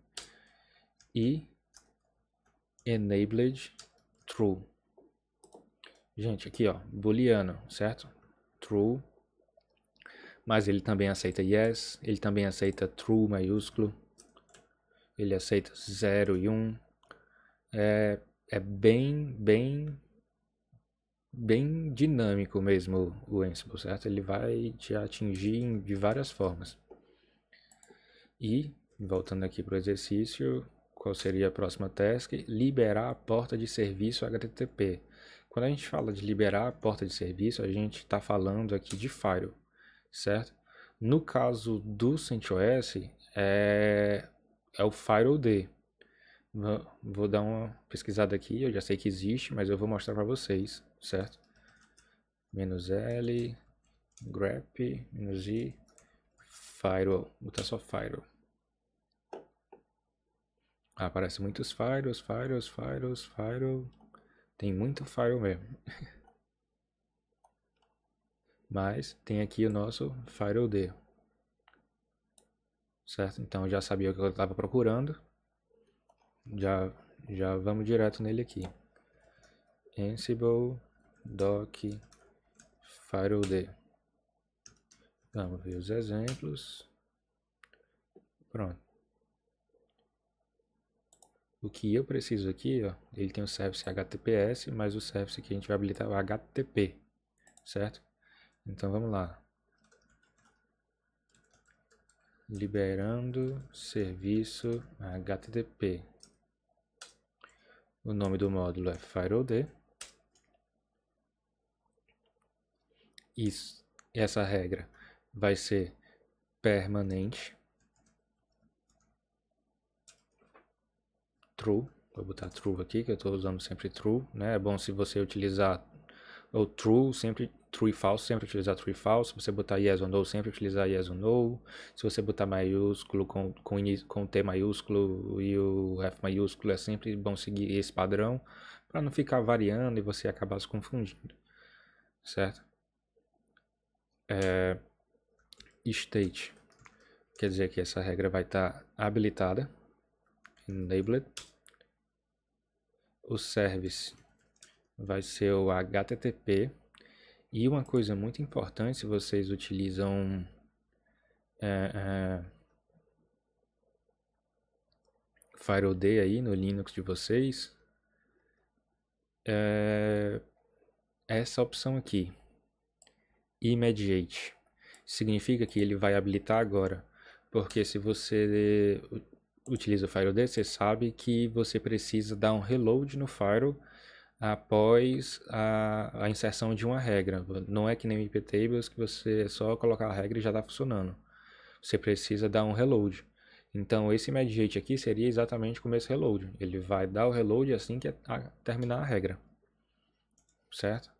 e enabled true. Gente, aqui ó, booleano, certo? True. Mas ele também aceita yes, ele também aceita true maiúsculo. Ele aceita 0 e 1. Um. É, é bem, bem, bem dinâmico mesmo o Ansible, certo? Ele vai te atingir de várias formas. E, voltando aqui para o exercício, qual seria a próxima task? Liberar a porta de serviço HTTP. Quando a gente fala de liberar a porta de serviço, a gente está falando aqui de firewall, certo? No caso do CentOS, é, é o firewall D. Vou dar uma pesquisada aqui, eu já sei que existe, mas eu vou mostrar para vocês, certo? Menos L, grep, menos I, firewall, vou botar só firewall. Ah, aparece muitos firewalls, firewalls, firewalls, firewall. Tem muito file mesmo. Mas tem aqui o nosso file D. Certo? Então já sabia o que eu estava procurando. Já, já vamos direto nele aqui. Ansible doc file D. Vamos ver os exemplos. Pronto. O que eu preciso aqui, ó, ele tem o service HTTPS, mas o service que a gente vai habilitar é o HTTP, certo? Então vamos lá. Liberando serviço HTTP. O nome do módulo é FireOD. Isso, essa regra vai ser permanente, true. Vou botar true aqui, que eu estou usando sempre true, né? É bom se você utilizar ou true, sempre true e false, sempre utilizar true e false. Se você botar yes ou no, sempre utilizar yes ou no. Se você botar maiúsculo com, com, com T maiúsculo e o F maiúsculo, é sempre bom seguir esse padrão para não ficar variando e você acabar se confundindo, certo? É, state, quer dizer que essa regra vai estar tá habilitada, enabled, o service vai ser o HTTP. E uma coisa muito importante, se vocês utilizam é, é, aí no Linux de vocês, é essa opção aqui, Immediate. Significa que ele vai habilitar agora, porque se você utiliza o FireD, você sabe que você precisa dar um reload no Firewall após a, a, inserção de uma regra. Não é que nem o IPTables que você é só colocar a regra e já está funcionando. Você precisa dar um reload. Então esse mediate aqui seria exatamente como esse reload. Ele vai dar o reload assim que terminar a regra. Certo?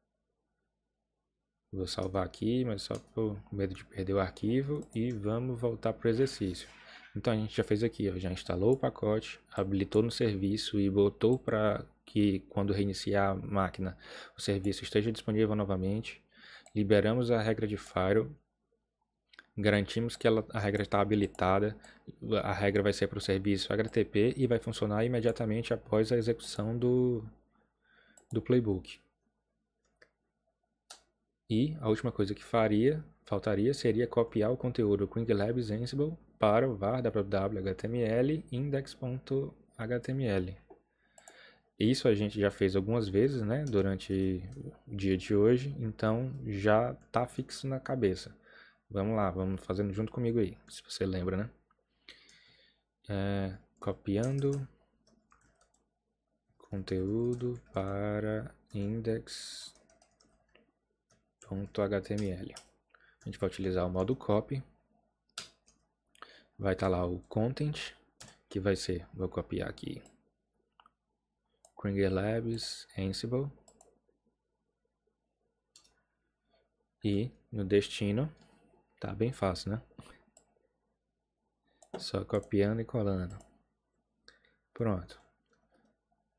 Vou salvar aqui, mas só por medo de perder o arquivo e vamos voltar para o exercício. Então a gente já fez aqui, ó, já instalou o pacote, habilitou no serviço e botou para que quando reiniciar a máquina o serviço esteja disponível novamente. Liberamos a regra de firewall, garantimos que ela, a regra está habilitada, a regra vai ser para o serviço HTTP e vai funcionar imediatamente após a execução do, do playbook. E a última coisa que faria, faltaria seria copiar o conteúdo Kring Labs Ansible para o var www.html index.html. Isso a gente já fez algumas vezes, né, durante o dia de hoje, então já tá fixo na cabeça. Vamos lá, vamos fazendo junto comigo aí, se você lembra, né? É, copiando conteúdo para index.html. A gente vai utilizar o modo copy vai estar tá lá o content, que vai ser, vou copiar aqui, Kringer Labs, Ansible, e no destino, tá bem fácil, né? Só copiando e colando. Pronto.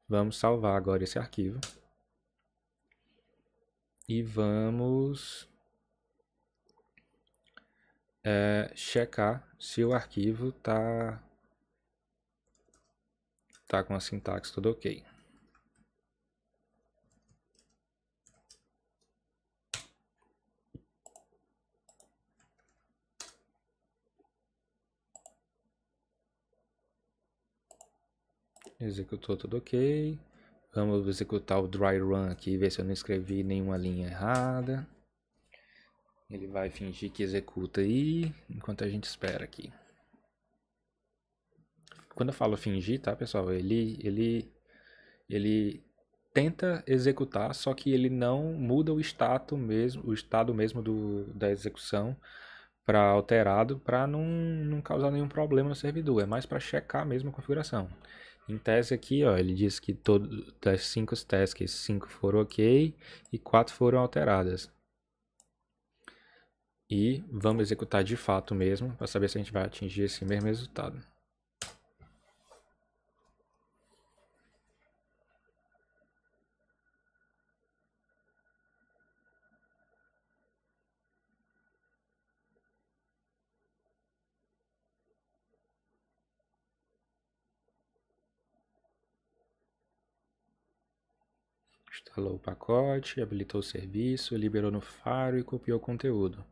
Vamos salvar agora esse arquivo. E vamos é checar se o arquivo está tá com a sintaxe tudo ok. Executou tudo ok. Vamos executar o dry run aqui, ver se eu não escrevi nenhuma linha errada. Ele vai fingir que executa aí, enquanto a gente espera aqui. Quando eu falo fingir, tá, pessoal? Ele, ele, ele tenta executar, só que ele não muda o estado mesmo, o estado mesmo do, da execução para alterado, para não, não causar nenhum problema no servidor. É mais para checar mesmo a configuração. Em tese aqui, ó, ele diz que todas das 5 tasks, 5 foram ok e 4 foram alteradas. E vamos executar de fato mesmo, para saber se a gente vai atingir esse mesmo resultado. instalou o pacote, habilitou o serviço, liberou no Faro e copiou o conteúdo.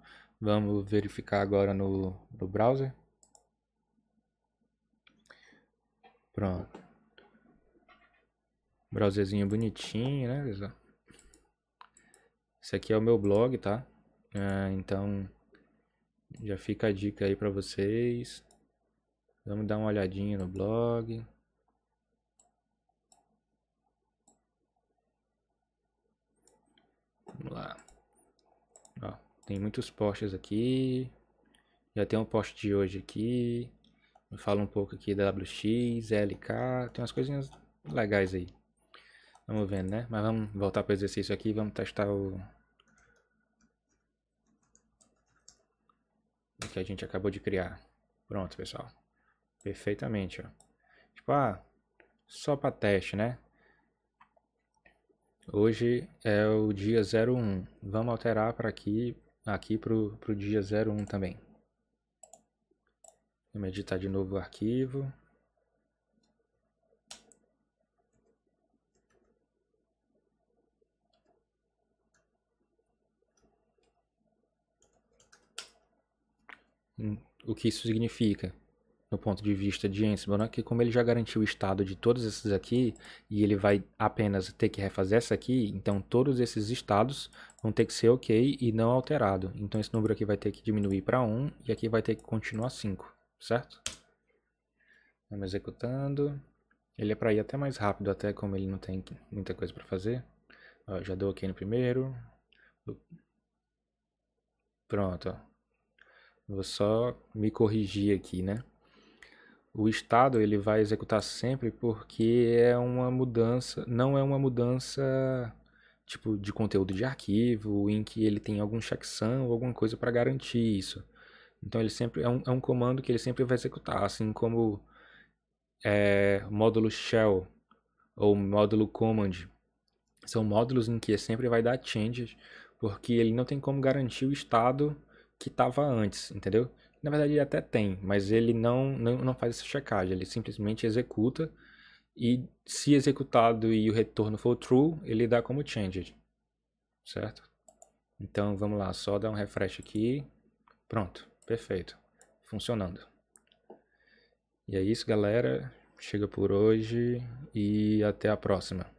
Vamos verificar agora no, no browser. Pronto. Browserzinho bonitinho, né? Esse aqui é o meu blog, tá? É, então, já fica a dica aí para vocês. Vamos dar uma olhadinha no blog. Vamos lá. Tem muitos postes aqui. Já tem um post de hoje aqui. Fala um pouco aqui da WX, LK. Tem umas coisinhas legais aí. Vamos vendo, né? Mas vamos voltar para o exercício aqui. Vamos testar o... O que a gente acabou de criar. Pronto, pessoal. Perfeitamente, ó. Tipo, ah, só para teste, né? Hoje é o dia 01. Vamos alterar para aqui aqui para o dia 01 também. Vamos editar de novo o arquivo. Hum, o que isso significa? no ponto de vista de Ansible, né? que como ele já garantiu o estado de todos esses aqui, e ele vai apenas ter que refazer essa aqui, então todos esses estados vão ter que ser ok e não alterado. Então esse número aqui vai ter que diminuir para 1, e aqui vai ter que continuar 5, certo? Vamos executando. Ele é para ir até mais rápido, até como ele não tem muita coisa para fazer. Ó, já dou ok no primeiro. Pronto, Vou só me corrigir aqui, né? o Estado ele vai executar sempre porque é uma mudança, não é uma mudança tipo de conteúdo de arquivo em que ele tem algum checksum ou alguma coisa para garantir isso. Então ele sempre é um, é um, comando que ele sempre vai executar, assim como é, módulo shell ou módulo command são módulos em que sempre vai dar changes porque ele não tem como garantir o estado que estava antes, entendeu? Na verdade, ele até tem, mas ele não, não, não faz essa checagem, ele simplesmente executa e se executado e o retorno for true, ele dá como changed, certo? Então vamos lá, só dar um refresh aqui, pronto, perfeito, funcionando. E é isso galera, chega por hoje e até a próxima.